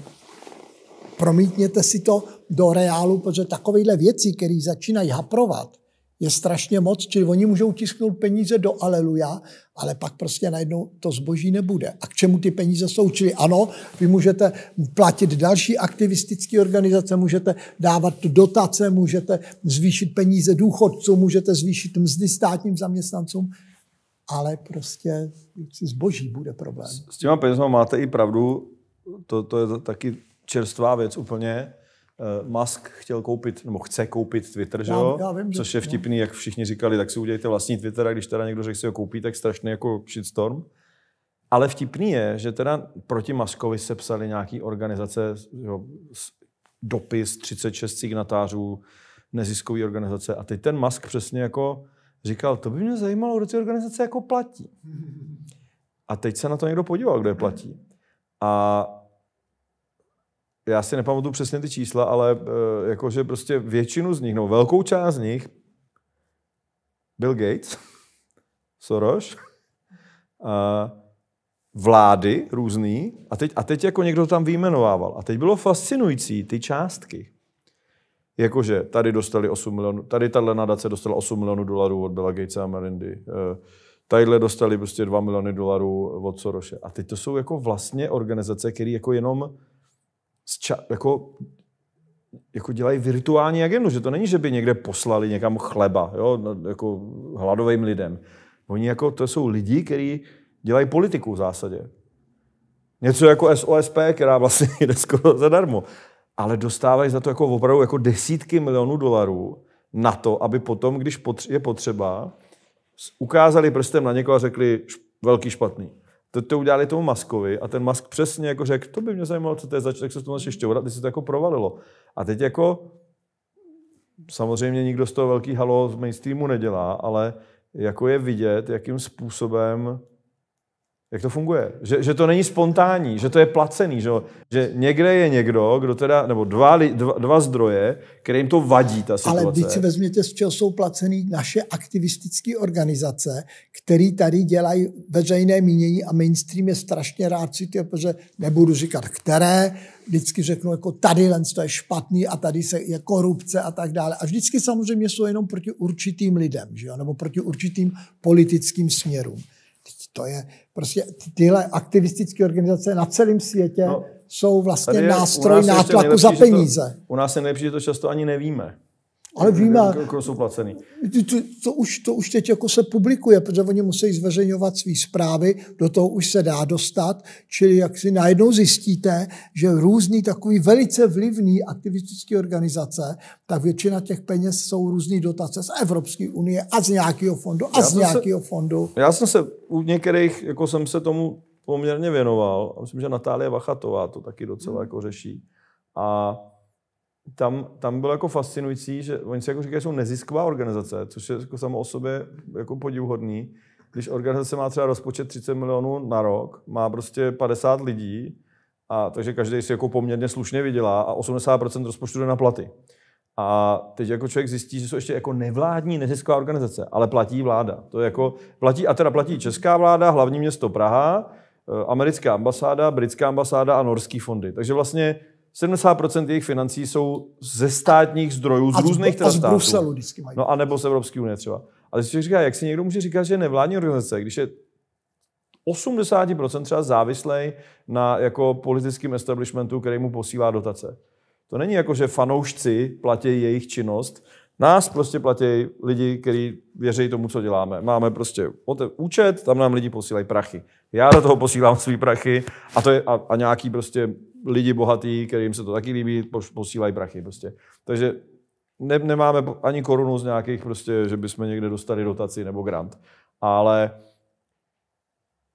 S2: promítněte si to do reálu, protože takovéhle věci, které začínají haprovat, je strašně moc, čili oni můžou tisknout peníze do aleluja, ale pak prostě najednou to zboží nebude. A k čemu ty peníze jsou? Čili ano, vy můžete platit další aktivistické organizace, můžete dávat dotace, můžete zvýšit peníze důchodcům, můžete zvýšit mzdy státním zaměstnancům, ale prostě zboží bude problém.
S1: S těma penězma máte i pravdu, to, to je taky čerstvá věc úplně. Eh, Musk chtěl koupit, nebo chce koupit Twitter, že jo? Já, vím, Což je no. vtipný, jak všichni říkali, tak si udělejte vlastní Twitter a když teda někdo řekl, si ho koupí, tak strašný jako shitstorm. Ale vtipný je, že teda proti Maskovi se psali nějaký organizace, jo, dopis 36 signatářů, neziskové organizace. A teď ten Musk přesně jako říkal, to by mě zajímalo, kdo ty organizace jako platí. A teď se na to někdo podíval, kdo je platí. A já si nepamatuju přesně ty čísla, ale eh, jakože prostě většinu z nich, no velkou část z nich, Bill Gates, (laughs) Soros, a vlády různý a teď, a teď jako někdo tam vyjmenovával. A teď bylo fascinující ty částky. Jakože tady dostali 8 milionů, tady tahle nadace dostala 8 milionů dolarů od Billa Gatesa a Merindy. Eh, tadyhle dostali prostě 2 miliony dolarů od Soroše. A teď to jsou jako vlastně organizace, které jako jenom ča- jako, jako dělají virtuální agendu, že to není, že by někde poslali někam chleba, jo, no, jako hladovým lidem. Oni jako, to jsou lidi, kteří dělají politiku v zásadě. Něco jako SOSP, která vlastně (laughs) jde skoro zadarmo. Ale dostávají za to jako opravdu jako desítky milionů dolarů na to, aby potom, když je potřeba, ukázali prstem na někoho a řekli velký špatný to, to udělali tomu Maskovi a ten Mask přesně jako řekl, to by mě zajímalo, co to je zač, tak se to naše ještě když se to jako provalilo. A teď jako samozřejmě nikdo z toho velký halo z mainstreamu nedělá, ale jako je vidět, jakým způsobem jak to funguje. Že, že to není spontánní, že to je placený, že, že někde je někdo, kdo teda, nebo dva, dva, dva zdroje, kterým to vadí ta situace. Ale když si
S2: vezměte, z čeho jsou placený naše aktivistické organizace, které tady dělají veřejné mínění a mainstream je strašně rád si tě, protože nebudu říkat které, vždycky řeknu, jako tady len to je špatný a tady se je korupce a tak dále. A vždycky samozřejmě jsou jenom proti určitým lidem, že jo? nebo proti určitým politickým směrům. To je prostě tyhle aktivistické organizace na celém světě no, jsou vlastně nástroj nátlaku za peníze.
S1: To, u nás je nejlepší, že to často ani nevíme. Ale víme, kolik jako- jako jsou placený.
S2: To, to, už, to už teď jako se publikuje, protože oni musí zveřejňovat své zprávy, do toho už se dá dostat, čili jak si najednou zjistíte, že různý takový velice vlivný aktivistické organizace, tak většina těch peněz jsou různé dotace z Evropské unie a z nějakého fondu a já z nějakého se, fondu.
S1: Já jsem se u některých, jako jsem se tomu poměrně věnoval, a myslím, že Natália Vachatová to taky docela hmm. jako řeší. A tam, tam bylo jako fascinující, že oni si jako říkají, že jsou nezisková organizace, což je jako samo o sobě jako podivuhodný. Když organizace má třeba rozpočet 30 milionů na rok, má prostě 50 lidí, a, takže každý si jako poměrně slušně vydělá a 80% rozpočtu jde na platy. A teď jako člověk zjistí, že jsou ještě jako nevládní nezisková organizace, ale platí vláda. To je jako, platí, a teda platí česká vláda, hlavní město Praha, eh, americká ambasáda, britská ambasáda a norský fondy. Takže vlastně 70% jejich financí jsou ze státních zdrojů, z, a z různých z, států. z Bruselu vždycky mají. No, anebo z Evropské unie třeba. Ale si říká, jak si někdo může říkat, že je nevládní organizace, když je 80% třeba závislej na jako politickém establishmentu, který mu posílá dotace. To není jako, že fanoušci platí jejich činnost, Nás prostě platí lidi, kteří věří tomu, co děláme. Máme prostě účet, tam nám lidi posílají prachy. Já do toho posílám svý prachy a, to je, a, a nějaký prostě lidi bohatý, kterým se to taky líbí, posílají prachy prostě. Takže ne, nemáme ani korunu z nějakých prostě, že bychom někde dostali dotaci nebo grant. Ale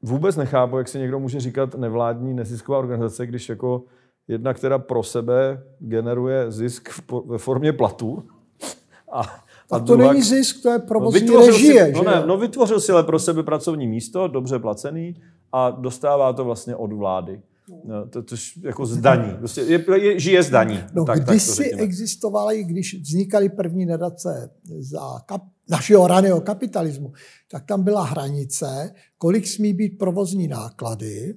S1: vůbec nechápu, jak si někdo může říkat nevládní nezisková organizace, když jako jedna, která pro sebe generuje zisk ve formě platu, a, a to druhá... není zisk, to je no, provozní vytvořil režie. Si, no, ne, no vytvořil si ale pro sebe pracovní místo, dobře placený a dostává to vlastně od vlády. No, to, to jako zdaní. (laughs) Prostě je, je, žije zdaní. No, tak, kdysi tak
S2: existovaly, když vznikaly první nadace za kap, našeho raného kapitalismu, tak tam byla hranice, kolik smí být provozní náklady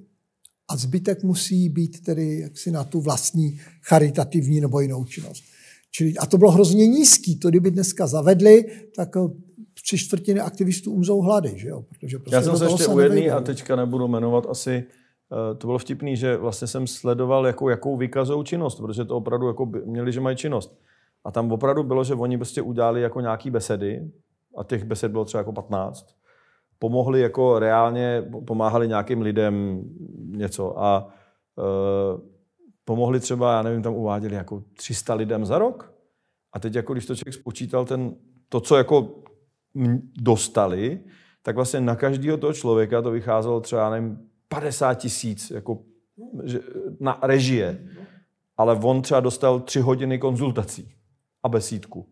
S2: a zbytek musí být tedy jaksi na tu vlastní charitativní nebo jinou činnost. Čili, a to bylo hrozně nízký, to kdyby dneska zavedli, tak eh, tři čtvrtiny aktivistů umřou hlady, že jo?
S1: Protože prostě Já jsem se ještě u a teďka nebudu jmenovat asi, eh, to bylo vtipný, že vlastně jsem sledoval, jakou, jakou vykazou činnost, protože to opravdu jako měli, že mají činnost. A tam opravdu bylo, že oni prostě udělali jako nějaký besedy, a těch besed bylo třeba jako 15, pomohli jako reálně, pomáhali nějakým lidem něco a eh, pomohli třeba, já nevím, tam uváděli jako 300 lidem za rok. A teď jako když to člověk spočítal, ten, to, co jako dostali, tak vlastně na každého toho člověka to vycházelo třeba, nevím, 50 tisíc jako na režie. Ale on třeba dostal tři hodiny konzultací a besídku.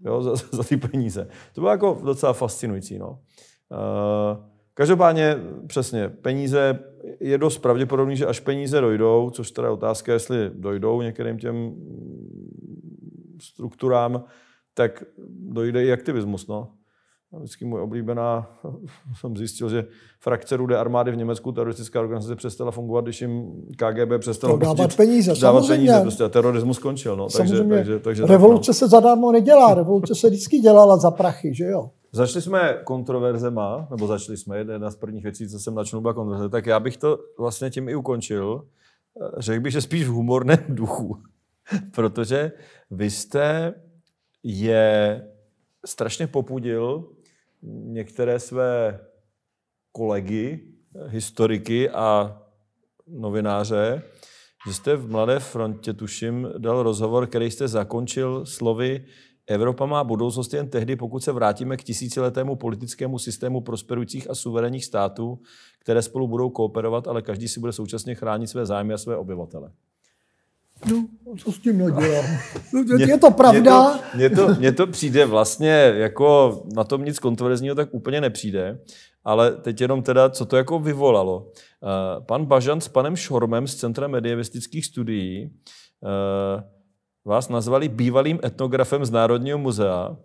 S1: Jo, za, za ty peníze. To bylo jako docela fascinující, no. Uh, Každopádně přesně, peníze, je dost pravděpodobný, že až peníze dojdou, což teda je otázka, jestli dojdou některým těm strukturám, tak dojde i aktivismus. No. Vždycky můj oblíbená, (laughs) jsem zjistil, že frakce rudé armády v Německu, teroristická organizace přestala fungovat, když jim KGB přestalo dávat peníze. Dávat samozřejmě. peníze prostě a terorismus skončil. No. Takže, takže, takže revoluce
S2: tak, no. se zadarmo nedělá, revoluce se vždycky dělala za prachy, že jo?
S1: Začali jsme kontroverzema, nebo začali jsme, jedna z prvních věcí, co jsem načnul, byla kontroverze, tak já bych to vlastně tím i ukončil. Řekl bych, že spíš v humorném (laughs) duchu, protože vy jste je strašně popudil některé své kolegy, historiky a novináře, že jste v Mladé frontě, tuším, dal rozhovor, který jste zakončil slovy, Evropa má budoucnost jen tehdy, pokud se vrátíme k tisíciletému politickému systému prosperujících a suverénních států, které spolu budou kooperovat, ale každý si bude současně chránit své zájmy a své obyvatele.
S2: No, co s tím nedělám? No, je to pravda? Mně to,
S1: to, to přijde vlastně, jako na tom nic kontroverzního tak úplně nepřijde, ale teď jenom teda, co to jako vyvolalo. Eh, pan Bažan s panem Šormem z Centra medievistických studií eh, vás nazvali bývalým etnografem z Národního muzea,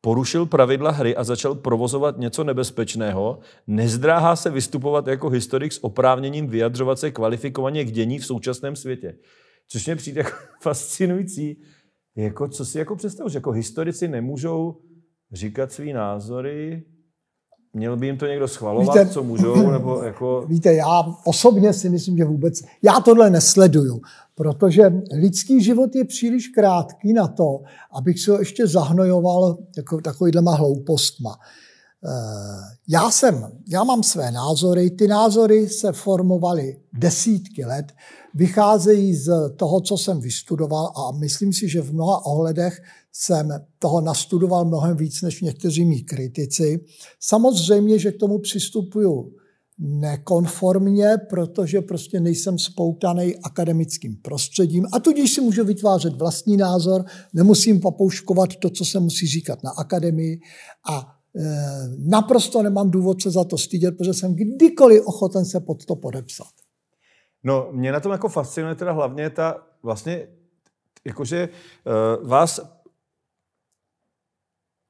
S1: porušil pravidla hry a začal provozovat něco nebezpečného, nezdráhá se vystupovat jako historik s oprávněním vyjadřovat se kvalifikovaně k dění v současném světě. Což mě přijde jako (laughs) fascinující. Jako, co si jako že Jako historici nemůžou říkat svý názory, Měl by jim to někdo schvalovat, víte, co můžou? (clears throat) Nebo jako...
S2: Víte, já osobně si myslím, že vůbec... Já tohle nesleduju, protože lidský život je příliš krátký na to, abych se ho ještě zahnojoval jako, takovýhlema hloupostma. Eh, já jsem, já mám své názory, ty názory se formovaly desítky let, vycházejí z toho, co jsem vystudoval a myslím si, že v mnoha ohledech jsem toho nastudoval mnohem víc než někteří mý kritici. Samozřejmě, že k tomu přistupuju nekonformně, protože prostě nejsem spoutaný akademickým prostředím a tudíž si můžu vytvářet vlastní názor, nemusím papouškovat to, co se musí říkat na akademii a e, naprosto nemám důvod se za to stydět, protože jsem kdykoliv ochoten se pod to podepsat.
S1: No, mě na tom jako fascinuje teda hlavně ta vlastně, jakože uh, vás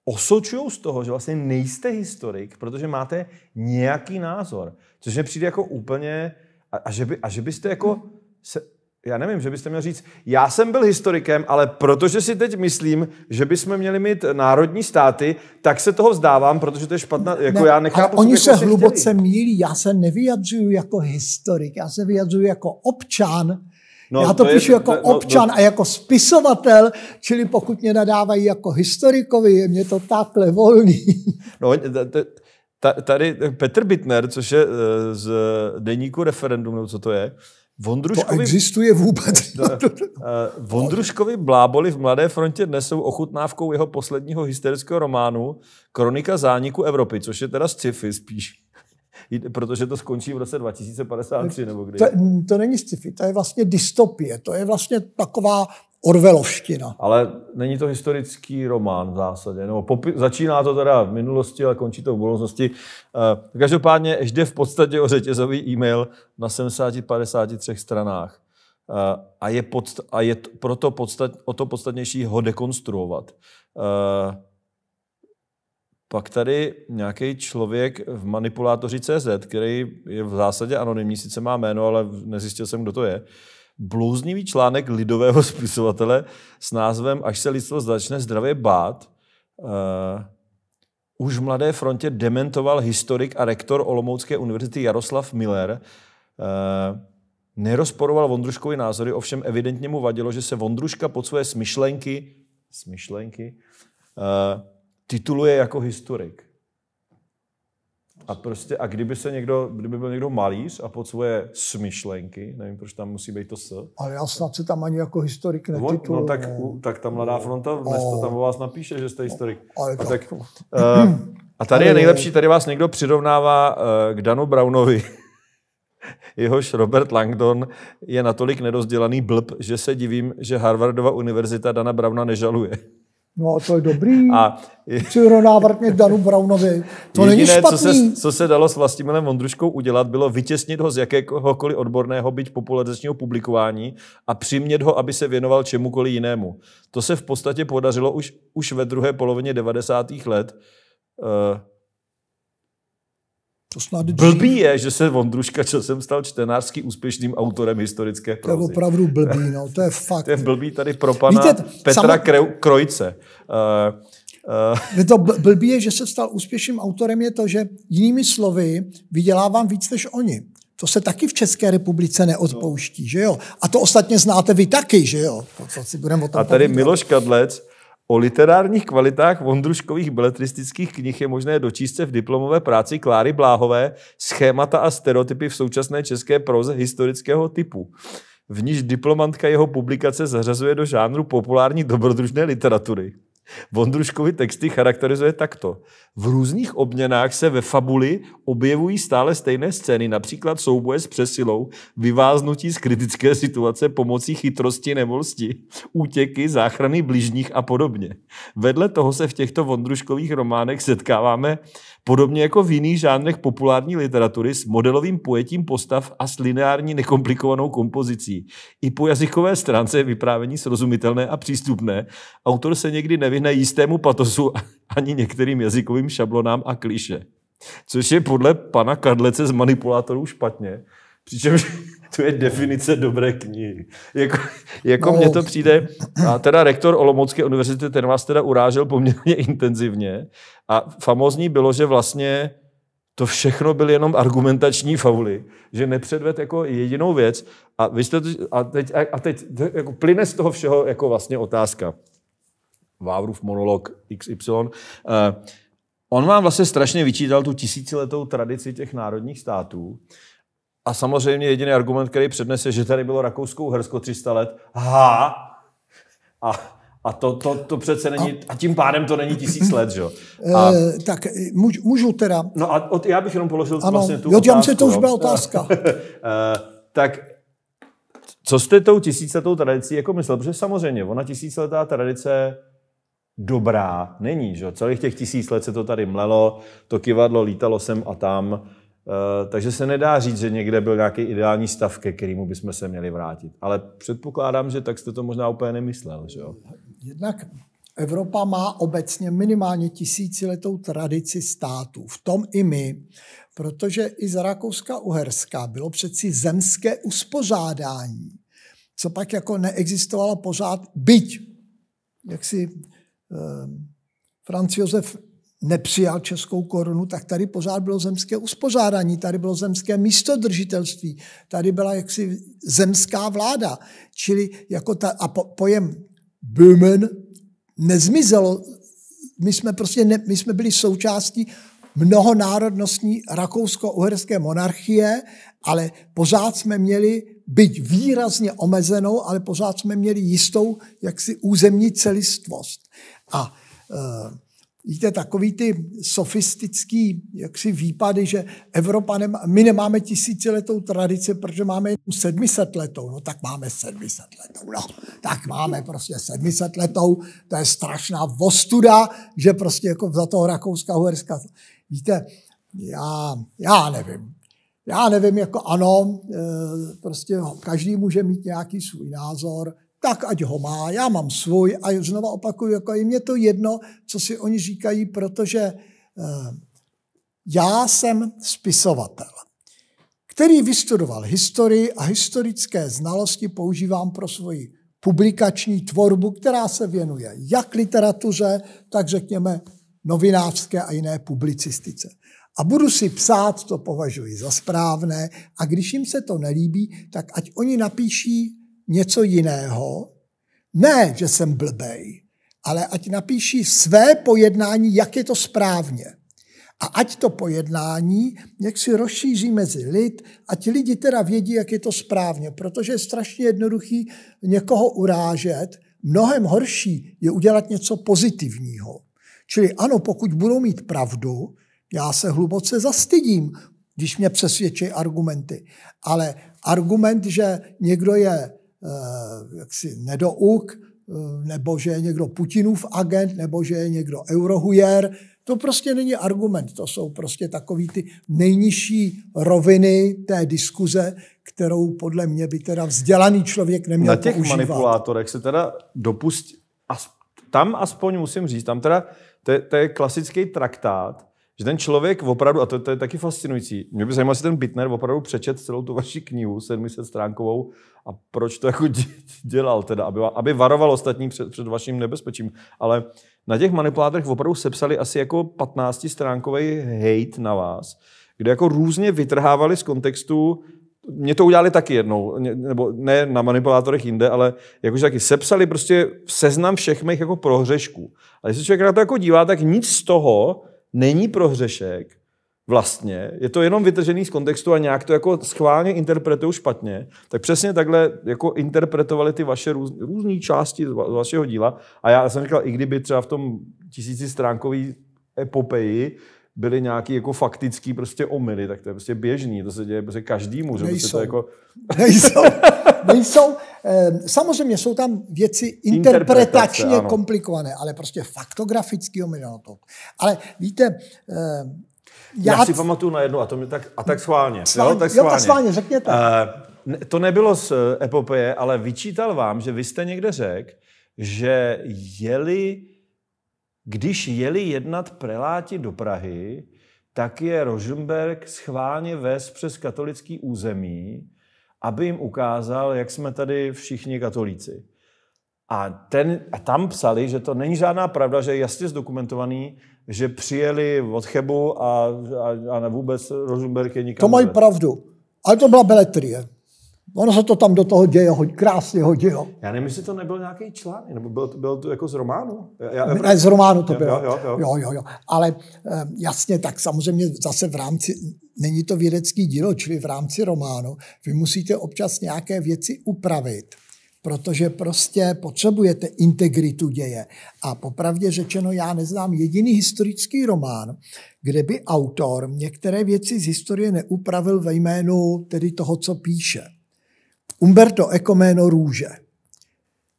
S1: osočují z toho, že vlastně nejste historik, protože máte nějaký názor, což mi přijde jako úplně, a, a, že, by, a že byste jako se já nevím, že byste měl říct, já jsem byl historikem, ale protože si teď myslím, že bychom měli mít národní státy, tak se toho vzdávám, protože to je špatná, jako ne, já nechápu. Oni se vlastně hluboce
S2: mílí, já se nevyjadřuju jako historik, já se vyjadřuju jako občan, No, Já to, to píšu je, jako to, no, no, občan no, a jako spisovatel, čili pokud mě nadávají jako historikovi, je mě to takhle volný.
S1: (laughs) No, tady Petr Bitner, což je eh, z deníku referendum, nebo co to je, Vondruškovi, to existuje vůbec. (laughs) No, no, no. (laughs) Eh, Vondruškovi bláboli v Mladé frontě dnes jsou ochutnávkou jeho posledního hysterického románu Kronika zániku Evropy, což je teda sci-fi spíš. (laughs) Protože to skončí v roce 2053 nebo kdy. To,
S2: to není sci-fi, to je vlastně dystopie. To je vlastně taková Orvelovština.
S1: Ale není to historický román v zásadě. No, popi- začíná to teda v minulosti, ale končí to v budoucnosti. E, každopádně jde v podstatě o řetězový e-mail na 753 stranách. E, a je, podst- a je t- proto podstat- o to podstatnější ho dekonstruovat. E, pak tady nějaký člověk v manipulátoři CZ, který je v zásadě anonymní, sice má jméno, ale nezjistil jsem, kdo to je, blouznivý článek lidového (laughs) spisovatele s názvem Až se lidstvo začne zdravě bát, uh, už v Mladé frontě dementoval historik a rektor Olomoucké univerzity Jaroslav Miller. Uh, nerozporoval Vondruškovi názory, ovšem evidentně mu vadilo, že se Vondruška pod svoje smyšlenky, smyšlenky uh, tituluje jako historik. A prostě, a kdyby se někdo, kdyby byl někdo malíř a pod svoje smyšlenky, nevím, proč tam musí být to S.
S2: Ale já snad se tam ani jako historik netituluji. No, no tak, u,
S1: tak tam Mladá fronta, dnes to tam o vás napíše, že jste historik. Ale a, tak, uh, a tady je nejlepší, tady vás někdo přirovnává uh, k Danu Brownovi. (laughs) Jehož Robert Langdon je natolik nedozdělaný blb, že se divím, že Harvardova univerzita Dana Browna nežaluje.
S2: No, to je dobrý. A mě Danu Braunovi. To jediné, není špatný. Co
S1: se, co se dalo s Vlastimilem Vondruškou udělat, bylo vytěsnit ho z jakéhokoliv odborného, byť popularizačního publikování a přimět ho, aby se věnoval čemukoliv jinému. To se v podstatě podařilo už, už ve druhé polovině 90. let. Uh, to snad Blbý je, že se Vondruška časem stal čtenářský úspěšným autorem historické prozy. To je opravdu
S2: blbý, no, to je fakt.
S1: (laughs) to je blbý tady pro pana Víte, Petra sama... Kreu, Krojce.
S2: Uh, uh... to eh. blbý je, že se stal úspěšným autorem, je to, že jinými slovy vydělávám víc než oni. To se taky v České republice neodpouští, no. že jo? A to ostatně znáte vy taky, že jo? To, co si budem o tom A tady povídat.
S1: Miloš Kadlec, O literárních kvalitách vondruškových beletristických knih je možné dočíst se v diplomové práci Kláry Bláhové Schémata a stereotypy v současné české proze historického typu. V níž diplomantka jeho publikace zařazuje do žánru populární dobrodružné literatury. Vondruškovi texty charakterizuje takto. V různých obměnách se ve fabuli objevují stále stejné scény, například souboje s přesilou, vyváznutí z kritické situace pomocí chytrosti nebo lsti, útěky, záchrany blížních a podobně. Vedle toho se v těchto Vondruškových románech setkáváme Podobně jako v jiných žánrech populární literatury s modelovým pojetím postav a s lineární nekomplikovanou kompozicí. I po jazykové stránce je vyprávění srozumitelné a přístupné. Autor se někdy nevyhne jistému patosu ani některým jazykovým šablonám a kliše. Což je podle pana Kadlece z manipulátorů špatně. Přičemž to je definice dobré knihy. Jako, jako no. mně to přijde, a teda rektor Olomoucké univerzity, ten vás teda urážel poměrně (laughs) intenzivně a famozní bylo, že vlastně to všechno byly jenom argumentační fauly, že nepředved jako jedinou věc a, vy jste, a teď, a teď jako plyne z toho všeho jako vlastně otázka. Vávrův monolog XY. Uh, eh, on vám vlastně strašně vyčítal tu tisíciletou tradici těch národních států, a samozřejmě jediný argument, který přednese, že tady bylo rakouskou hersko 300 let. Ha! A, a to, to, to přece není, a, a tím pádem to není tisíc let, že jo? Eh, a... E,
S2: tak eh, můžu, můžu teda. No a od, já bych jenom položil ano, vlastně tu jo, otázku. se to už byla otázka.
S1: (laughs) e, tak co jste tou tisícletou tradicí jako myslel? Protože samozřejmě, ona tisícletá tradice dobrá není, že jo? Celých těch tisíc let se to tady mlelo, to kivadlo lítalo sem a tam Eh, takže se nedá říct, že někde byl nějaký ideální stav, ke kterému bychom se měli vrátit. Ale předpokládám, že tak jste to možná úplně nemyslel. Že jo?
S2: Jednak Evropa má obecně minimálně tisíciletou tradici států. V tom i my, protože i z Rakouska-Uherska bylo přeci zemské uspořádání, co pak jako neexistovalo pořád, byť, jak si eh, Franz Josef nepřijal českou korunu, tak tady pořád bylo zemské uspořádání, tady bylo zemské místodržitelství, tady byla jaksi zemská vláda. Čili jako ta, a po, pojem Böhmen nezmizelo. My jsme, prostě ne, my jsme byli součástí mnohonárodnostní rakousko-uherské monarchie, ale pořád jsme měli, byť výrazně omezenou, ale pořád jsme měli jistou jaksi územní celistvost. A e, Víte, takový ty sofistický jaksi výpady, že Evropa nemá, my nemáme tisíciletou tradici, protože máme jenom sedmisetletou. No tak máme sedmisetletou, no. Tak máme prostě sedmisetletou. To je strašná vostuda, že prostě jako za toho Rakouska, Uherska. Víte, já, já nevím. Já nevím, jako ano, eh, prostě každý může mít nějaký svůj názor tak ať ho má, já mám svůj a znova opakuju, jako je mě to jedno, co si oni říkají, protože eh, já jsem spisovatel, který vystudoval historii a historické znalosti používám pro svoji publikační tvorbu, která se věnuje jak literatuře, tak řekněme novinářské a jiné publicistice. A budu si psát, to považuji za správné, a když jim se to nelíbí, tak ať oni napíší něco jiného, ne, že jsem blbej, ale ať napíší své pojednání, jak je to správně. A ať to pojednání, jak si rozšíří mezi lid a ti lidi teda vědí, jak je to správně, protože je strašně jednoduchý někoho urážet, mnohem horší je udělat něco pozitivního. Čili ano, pokud budou mít pravdu, já se hluboce zastydím, když mě přesvědčí argumenty. Ale argument, že někdo je Eh, jaksi nedouk, eh, nebo že je někdo Putinův agent, nebo že je někdo eurohujer. To prostě není argument, to jsou prostě takový ty nejnižší roviny té diskuze, kterou podle mě by teda vzdělaný člověk neměl Na těch používat. manipulátorech
S1: se teda dopustí, tam aspoň musím říct, tam teda to je, to je klasický traktát, že ten člověk opravdu, a to, to je taky fascinující, mě by zajímalo, jestli ten Bitner opravdu přečet celou tu vaši knihu, 700 stránkovou, a proč to jako dělal teda, aby, aby varoval ostatní před, před vaším nebezpečím. Ale na těch manipulátorech opravdu sepsali asi jako 15-stránkový hate na vás, kde jako různě vytrhávali z kontextu mě to udělali taky jednou, nebo ne na manipulátorech jinde, ale jakože taky sepsali prostě seznam všech mých jako prohřešků. A když se člověk na to jako dívá, tak nic z toho není prohřešek, vlastně, je to jenom vytržený z kontextu a nějak to jako schválně interpretují špatně, tak přesně takhle jako interpretovali ty vaše růz, různé části z, vašeho díla a já jsem říkal, i kdyby třeba v tom tisíci stránkový epopeji byly nějaký jako faktický prostě omily, tak to je prostě běžný, to se děje prostě každému. Že nejsou. Prostě to jako... (laughs) nejsou. nejsou. Ehm, samozřejmě jsou tam věci interpretačně
S2: komplikované, ale prostě faktografický omyl. Ale víte, ehm, já, já si
S1: pamatuju na jednu, a to mě tak, a tak schválně. Schválně, jo, tak schválně, jo, tak schválně řekněte. Uh, to nebylo z eh, epopeje, ale vyčítal vám, že vy jste někde řekl, že jeli když jeli jednat preláti do Prahy, tak je Rosenberg schválně vez přes katolický území, aby jim ukázal, jak jsme tady všichni katolíci. A, ten, a tam psali, že to není žádná pravda, že je jasně zdokumentovaný, že přijeli od Chebu a, a, a vůbec Rosenberg je nikam. To mají
S2: pravdu. Ale to byla beletrie. Ono se to tam do toho děje, hoď, krásně
S1: hodilo. Já nevím, jestli to nebyl nějaký článek, nebo byl to, to jako z románu? Já, ne, z románu to bylo. Jo, jo, jo. jo, jo,
S2: jo. Ale eh, jasně, tak samozřejmě zase v rámci, není to vědecký dílo, čili v rámci románu, vy musíte občas nějaké věci upravit protože prostě potřebujete integritu děje. A popravdě řečeno, já neznám jediný historický román, kde by autor některé věci z historie neupravil ve jménu tedy toho, co píše. Umberto Eco jméno Růže.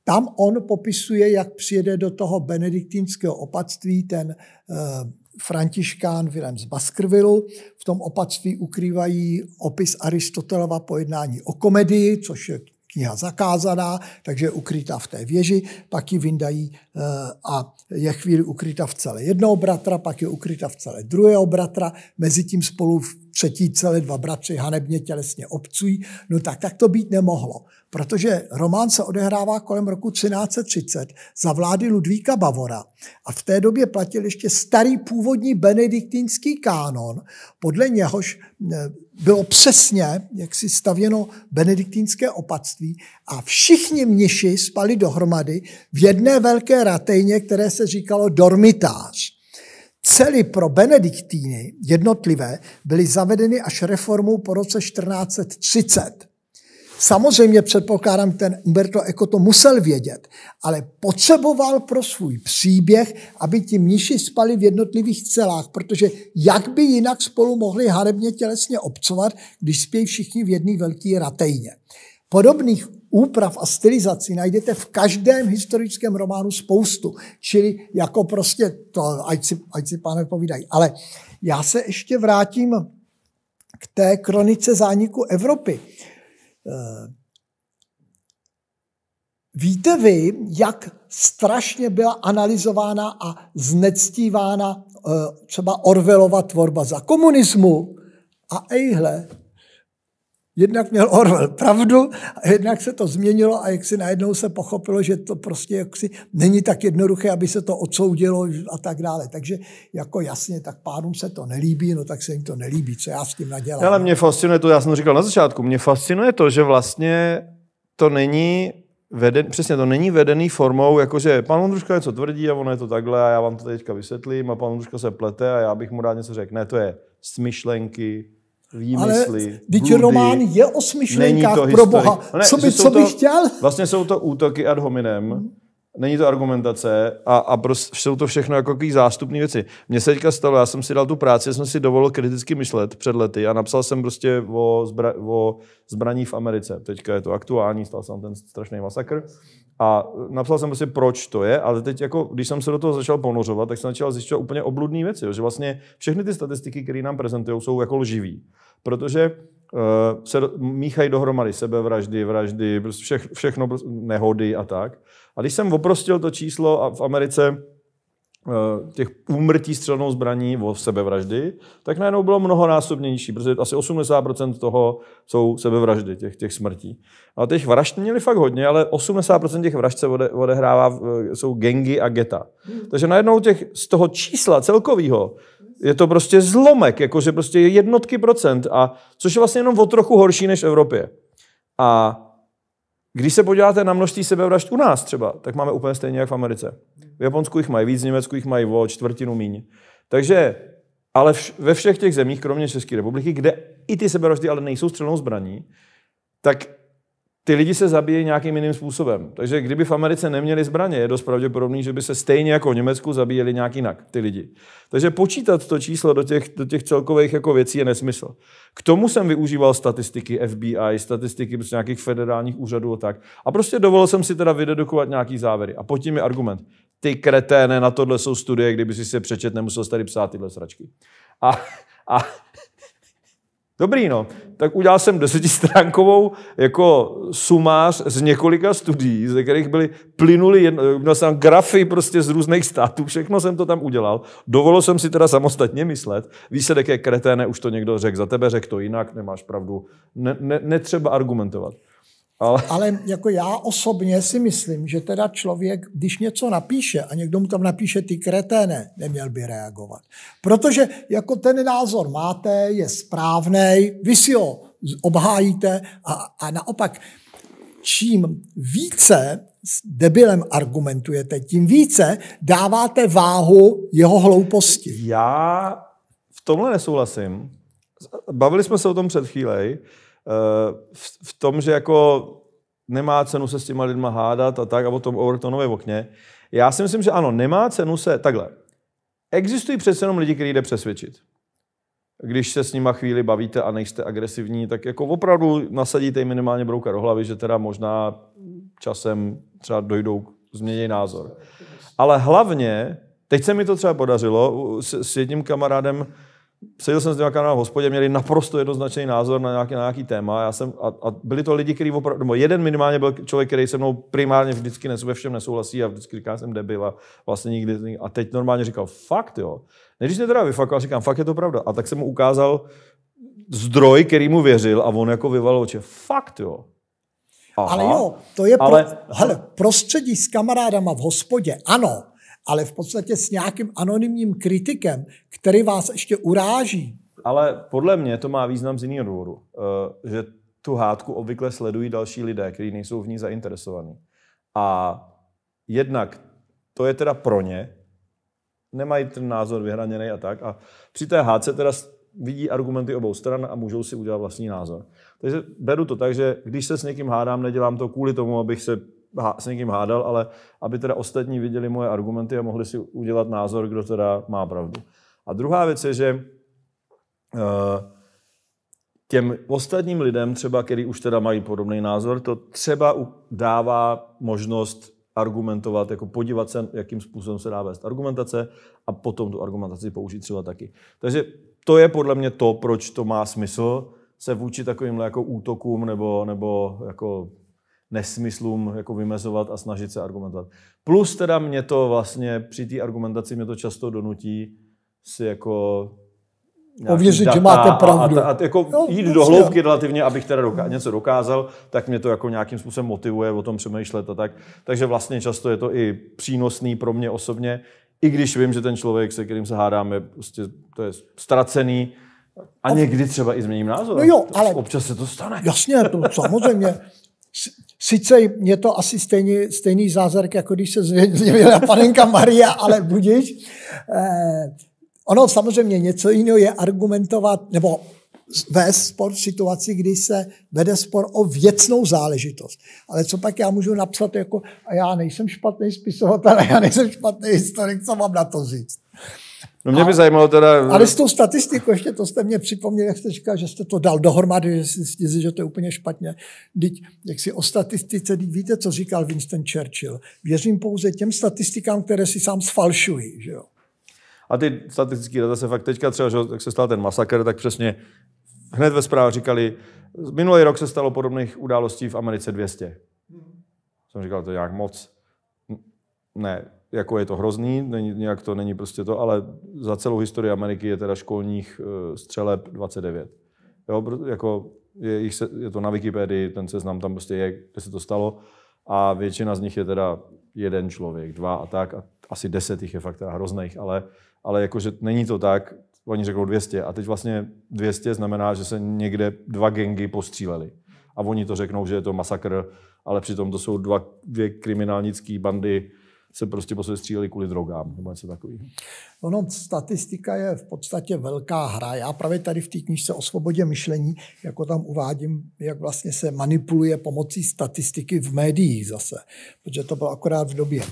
S2: Tam on popisuje, jak přijede do toho benediktinského opatství ten eh, Františkán Vilém z Baskervilu. V tom opatství ukrývají opis Aristotelova pojednání o komedii, což je kniha zakázaná, takže je ukrytá v té věži, pak ji vyndají eh, a je chvíli ukryta v celé jednoho bratra, pak je ukryta v celé druhého bratra, mezi tím spolu v třetí celé dva bratři hanebně tělesně obcují, no tak, tak to být nemohlo, protože román se odehrává kolem roku 1330 za vlády Ludvíka Bavora a v té době platil ještě starý původní benediktínský kánon, podle něhož eh, bylo přesně, jak si stavěno benediktínské opatství a všichni mniši spali dohromady v jedné velké ratejně, které se říkalo dormitář. Cely pro benediktíny jednotlivé byly zavedeny až reformou po roce 1430. Samozřejmě předpokládám, ten Umberto Eco jako to musel vědět, ale potřeboval pro svůj příběh, aby ti mniši spali v jednotlivých celách, protože jak by jinak spolu mohli harebně tělesně obcovat, když spějí všichni v jedné velké ratejně. Podobných úprav a stylizací najdete v každém historickém románu spoustu. Čili jako prostě to, ať si, ať si pánové povídají. Ale já se ještě vrátím k té kronice zániku Evropy. Eh, víte vy, jak strašně byla analyzována a znectívána eh, třeba Orvelova tvorba za komunismu? A ejhle, Jednak měl Orwell pravdu, a jednak se to změnilo a jak si najednou se pochopilo, že to prostě jaksi není tak jednoduché, aby se to odsoudilo a tak dále. Takže jako jasně, tak pánům se to nelíbí, no tak se jim to nelíbí, co já s tím nadělám.
S1: Ale mě fascinuje to, já jsem říkal na začátku, mě fascinuje to, že vlastně to není veden, přesně to není vedený formou, jakože pan Ondruška něco tvrdí a ono je to takhle a já vám to teďka vysvětlím a pan Ondruška se plete a já bych mu rád něco řekl. Ne, to je smyšlenky, výmysly, Ale vždyť bludy. román je o smyšlenkách pro Boha. No ne, co by, co by to, chtěl? Vlastně jsou to útoky ad hominem, hmm. není to argumentace a, a prostě jsou to všechno jako takové zástupné věci. Mně se teďka stalo, já jsem si dal tu práci, jsem si dovolil kriticky myslet před lety a napsal jsem prostě o, zbra, o zbraní v Americe. Teďka je to aktuální, stal jsem ten strašný masakr. A napsal jsem prostě, proč to je, ale teď jako, když jsem se do toho začal ponořovat, tak jsem začal zjišťovat úplně obludné věci, jo, že vlastně všechny ty statistiky, které nám prezentují, jsou jako lživý protože eh, se míchají dohromady sebevraždy, vraždy, prostě všech, všechno, prostě nehody a tak. A když jsem oprostil to číslo a v Americe eh, těch úmrtí střelnou zbraní o sebevraždy, tak najednou bylo mnohonásobně nižší, protože asi 80% toho jsou sebevraždy, těch, těch smrtí. A těch vražd měli fakt hodně, ale 80% těch vražd se ode, odehrává, jsou gengy a geta. Hmm. Takže najednou těch, z toho čísla celkového je to prostě zlomek, jakože prostě jednotky procent, a, což je vlastně jenom o trochu horší než v Evropě. A když se podíváte na množství sebevražd u nás třeba, tak máme úplně stejně jak v Americe. V Japonsku jich mají víc, v Německu jich mají o čtvrtinu míň. Takže, ale vš- ve všech těch zemích, kromě České republiky, kde i ty sebevraždy ale nejsou střelnou zbraní, tak ty lidi se zabíjí nějakým jiným způsobem. Takže kdyby v Americe neměli zbraně, je dost pravděpodobný, že by se stejně jako v Německu zabíjeli nějak jinak ty lidi. Takže počítat to číslo do těch, do těch celkových jako věcí je nesmysl. K tomu jsem využíval statistiky FBI, statistiky prostě nějakých federálních úřadů a tak. A prostě dovolil jsem si teda vydedukovat nějaký závěry. A pod tím je argument. Ty kreténe, na tohle jsou studie, kdyby si se přečet, nemusel tady psát tyhle sračky. A, a Dobrý, no. Tak udělal jsem desetistránkovou jako sumář z několika studií, ze kterých byly plynuly, jedno, měl jsem grafy prostě z různých států, všechno jsem to tam udělal. Dovolil jsem si teda samostatně myslet. Výsledek je kreténe, už to někdo řekl za tebe, řekl to jinak, nemáš pravdu. Ne, ne, netřeba argumentovat. Ale... Ale jako já
S2: osobně si myslím, že teda člověk, když něco napíše a někdo mu tam napíše ty kreténe, neměl by reagovat. Protože jako ten názor máte, je správný, vy si ho obhájíte a, a naopak čím více s debilem argumentujete, tím více dáváte váhu
S1: jeho hlouposti. Já v tomhle nesouhlasím. Bavili jsme se o tom před chvílej. Eh, v, v tom, že jako nemá cenu se s těma lidma hádat a tak a o tom Overtonové okně. Já si myslím, že ano, nemá cenu se, takhle, existují přece jenom lidi, který jde přesvědčit. Když se s nima chvíli bavíte a nejste agresivní, tak jako opravdu nasadíte minimálně brouka do hlavy, že teda možná časem třeba dojdou k změně názor. Ale hlavně, teď se mi to třeba podařilo s, s jedním kamarádem, seděl jsem s těma kamarádama v hospodě, měli naprosto jednoznačný názor na nějaký, na nějaký téma. Já jsem, a, a, byli to lidi, kteří opravdu, jeden minimálně byl člověk, který se mnou primárně vždycky nesou, ve všem nesouhlasí a vždycky říká, že jsem debil a vlastně nikdy. A teď normálně říkal, fakt jo. Než mě teda vyfakal, říkám, fakt je to pravda. A tak jsem mu ukázal zdroj, který mu věřil a on jako vyvalil oči, fakt jo. Aha, ale jo, to je ale... pro,
S2: hele, prostředí s kamarádama v hospodě, ano, ale v podstatě s nějakým anonymním kritikem, který vás ještě uráží.
S1: Ale podle mě to má význam z jiného důvodu, eh, že tu hádku obvykle sledují další lidé, kteří nejsou v ní zainteresovaní. A jednak to je teda pro ně, nemají ten názor vyhraněný a tak. A při té hádce teda vidí argumenty obou stran a můžou si udělat vlastní názor. Takže beru to tak, že když se s někým hádám, nedělám to kvůli tomu, abych se s někým hádal, ale aby teda ostatní viděli moje argumenty a mohli si udělat názor, kdo teda má pravdu. A druhá věc je, že eh, těm ostatním lidem, třeba, který už teda mají podobný názor, to třeba dává možnost argumentovat, jako podívat se, jakým způsobem se dá vést argumentace a potom tu argumentaci použít třeba taky. Takže to je podle mě to, proč to má smysl se vůči takovým jako útokům nebo, nebo jako nesmyslům jako vymezovat a snažit se argumentovat. Plus teda mě to vlastně při té argumentaci mě to často donutí si jako Ověřit, že máte pravdu. A, a, a jako no, jít do hloubky relativně, abych teda doká- něco dokázal, tak mě to jako nějakým způsobem motivuje o tom přemýšlet a tak. Takže vlastně často je to i přínosný pro mě osobně, i když vím, že ten člověk, se kterým se hádáme, prostě to je ztracený, a někdy třeba i změním názor. No jo, ale... Občas se to stane.
S2: Jasně, to samozřejmě. (laughs) Sice je to asi stejný, stejný zázrak, jako když se zvěděla (laughs) panenka Maria, ale budíš. Eh, ono samozřejmě něco jiného je argumentovat, nebo vést spor v situaci, kdy se vede spor o věcnou záležitost. Ale co pak já můžu napsat jako, a já nejsem špatný spisovatel, a (laughs) já nejsem špatný historik, co mám na to říct?
S1: No mě by a, zajímalo teda... Ale s tou
S2: statistikou, ještě to jste mě připomněl, jak jste říkal, že jste to dal dohromady, že jste zjistil, že to je úplně špatně. Teď, jak si o statistice, teď víte, co říkal Winston Churchill. Věřím pouze těm statistikám, které si sám sfalšují.
S1: Že jo? A ty statistické data se fakt teďka třeba, že jak se stal ten masakr, tak přesně hned ve zprávě říkali, minulý rok se stalo podobných událostí v Americe 200. Jsem říkal, to je nějak moc. Ne, jako je to hrozný, není, nějak to není prostě to, ale za celou historii Ameriky je teda školních eh, střeleb 29. Jo, jako je, je to na Wikipedii, ten seznam tam prostě je, kde se to stalo a většina z nich je teda jeden člověk, dva a tak a asi deset jich je fakt teda hrozných, ale, ale jakože není to tak, oni řeknou 200 a teď vlastně 200 znamená, že se někde dva gengy postříleli a oni to řeknou, že je to masakr, ale přitom to jsou dva, dvě kriminálnické bandy, se prostě po sobě stříleli kvůli drogám nebo něco takového.
S2: Ono, statistika je v podstatě velká hra. Já právě tady v té knižce o svobodě myšlení, jako tam uvádím, jak vlastně se manipuluje pomocí statistiky v médiích zase, protože to bylo akorát v době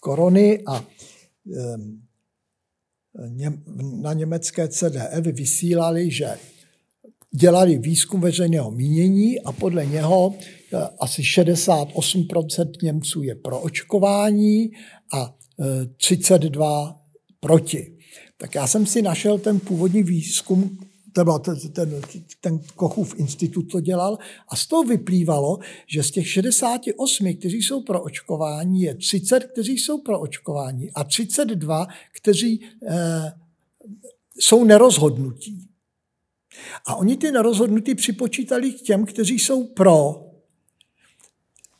S2: korony a na německé CDF e vysílali, že dělali výzkum veřejného mínění a podle něho Eh, asi 68% Němců je pro očkování a 32 eh, proti. Tak já jsem si našel ten původní výzkum, ten, ten, ten Kochův institut to dělal a z toho vyplývalo, že z těch 68, kteří jsou pro očkování, je 30, kteří jsou pro očkování a 32, kteří eh, jsou nerozhodnutí. A oni ty nerozhodnutí připočítali k těm, kteří jsou pro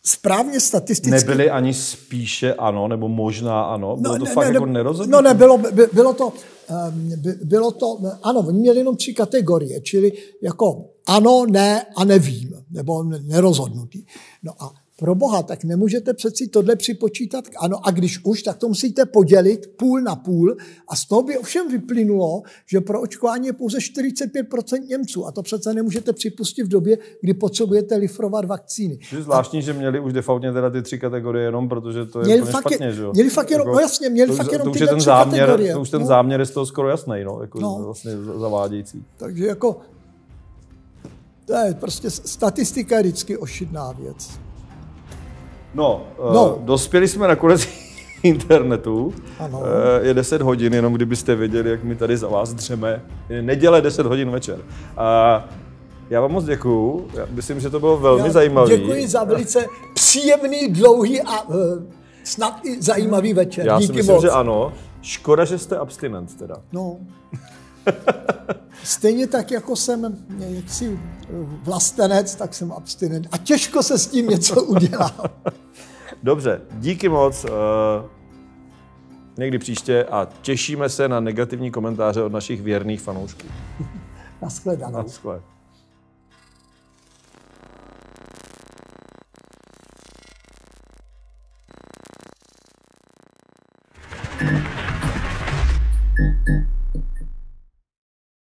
S2: správně
S1: statisticky... Nebyly ani spíše ano, nebo možná ano? Bylo no, to ne, fakt ne, jako nerozhodnuté? No ne,
S2: bylo, by, bylo to... Ehm, by, bylo to, ano, oni měli jenom tři kategorie, čili jako ano, ne a nevím, nebo nerozhodnutý. No a pro boha, tak nemůžete přeci tohle připočítat. Ano, a když už, tak to musíte podělit půl na půl. A z toho by ovšem vyplynulo, že pro očkování je pouze 45% Němců. A to přece nemůžete připustit v době, kdy potřebujete lifrovat vakcíny.
S1: Je zvláštní, a... že měli už defaultně teda ty tři kategorie jenom, protože to je měli úplně fakt, špatně, že jo? Měli fakt jenom, jako, no jasně, měli to fakt jenom to už je ten záměr, kategorie. To už ten no. záměr je z toho skoro jasný, no, jako no. vlastně zavádějící. Takže jako
S2: to je prostě statistika je vždycky ošidná věc.
S1: No, eh, no. dospěli jsme nakonec (laughs) internetu. Ano. Eh, je 10 hodin, jenom kdybyste věděli, jak my tady za vás dřeme. Je neděle 10 hodin večer. A já vám moc děkuju. Já myslím, že to bylo velmi zajímavé. Děkuji za velice
S2: příjemný, dlouhý a eh, snad i zajímavý večer. Já Díky si myslím, moc. že ano.
S1: Škoda, že jste abstinent teda.
S2: No. (laughs) (laughs) Stejně tak, jako jsem eh, jaksi eh, vlastenec, tak jsem abstinent. A těžko se s tím něco (laughs) udělá.
S1: Dobře, díky moc. Eh, někdy příště a těšíme se na negativní komentáře od našich věrných fanoušků.
S2: (laughs) Naschledanou. Naschledanou.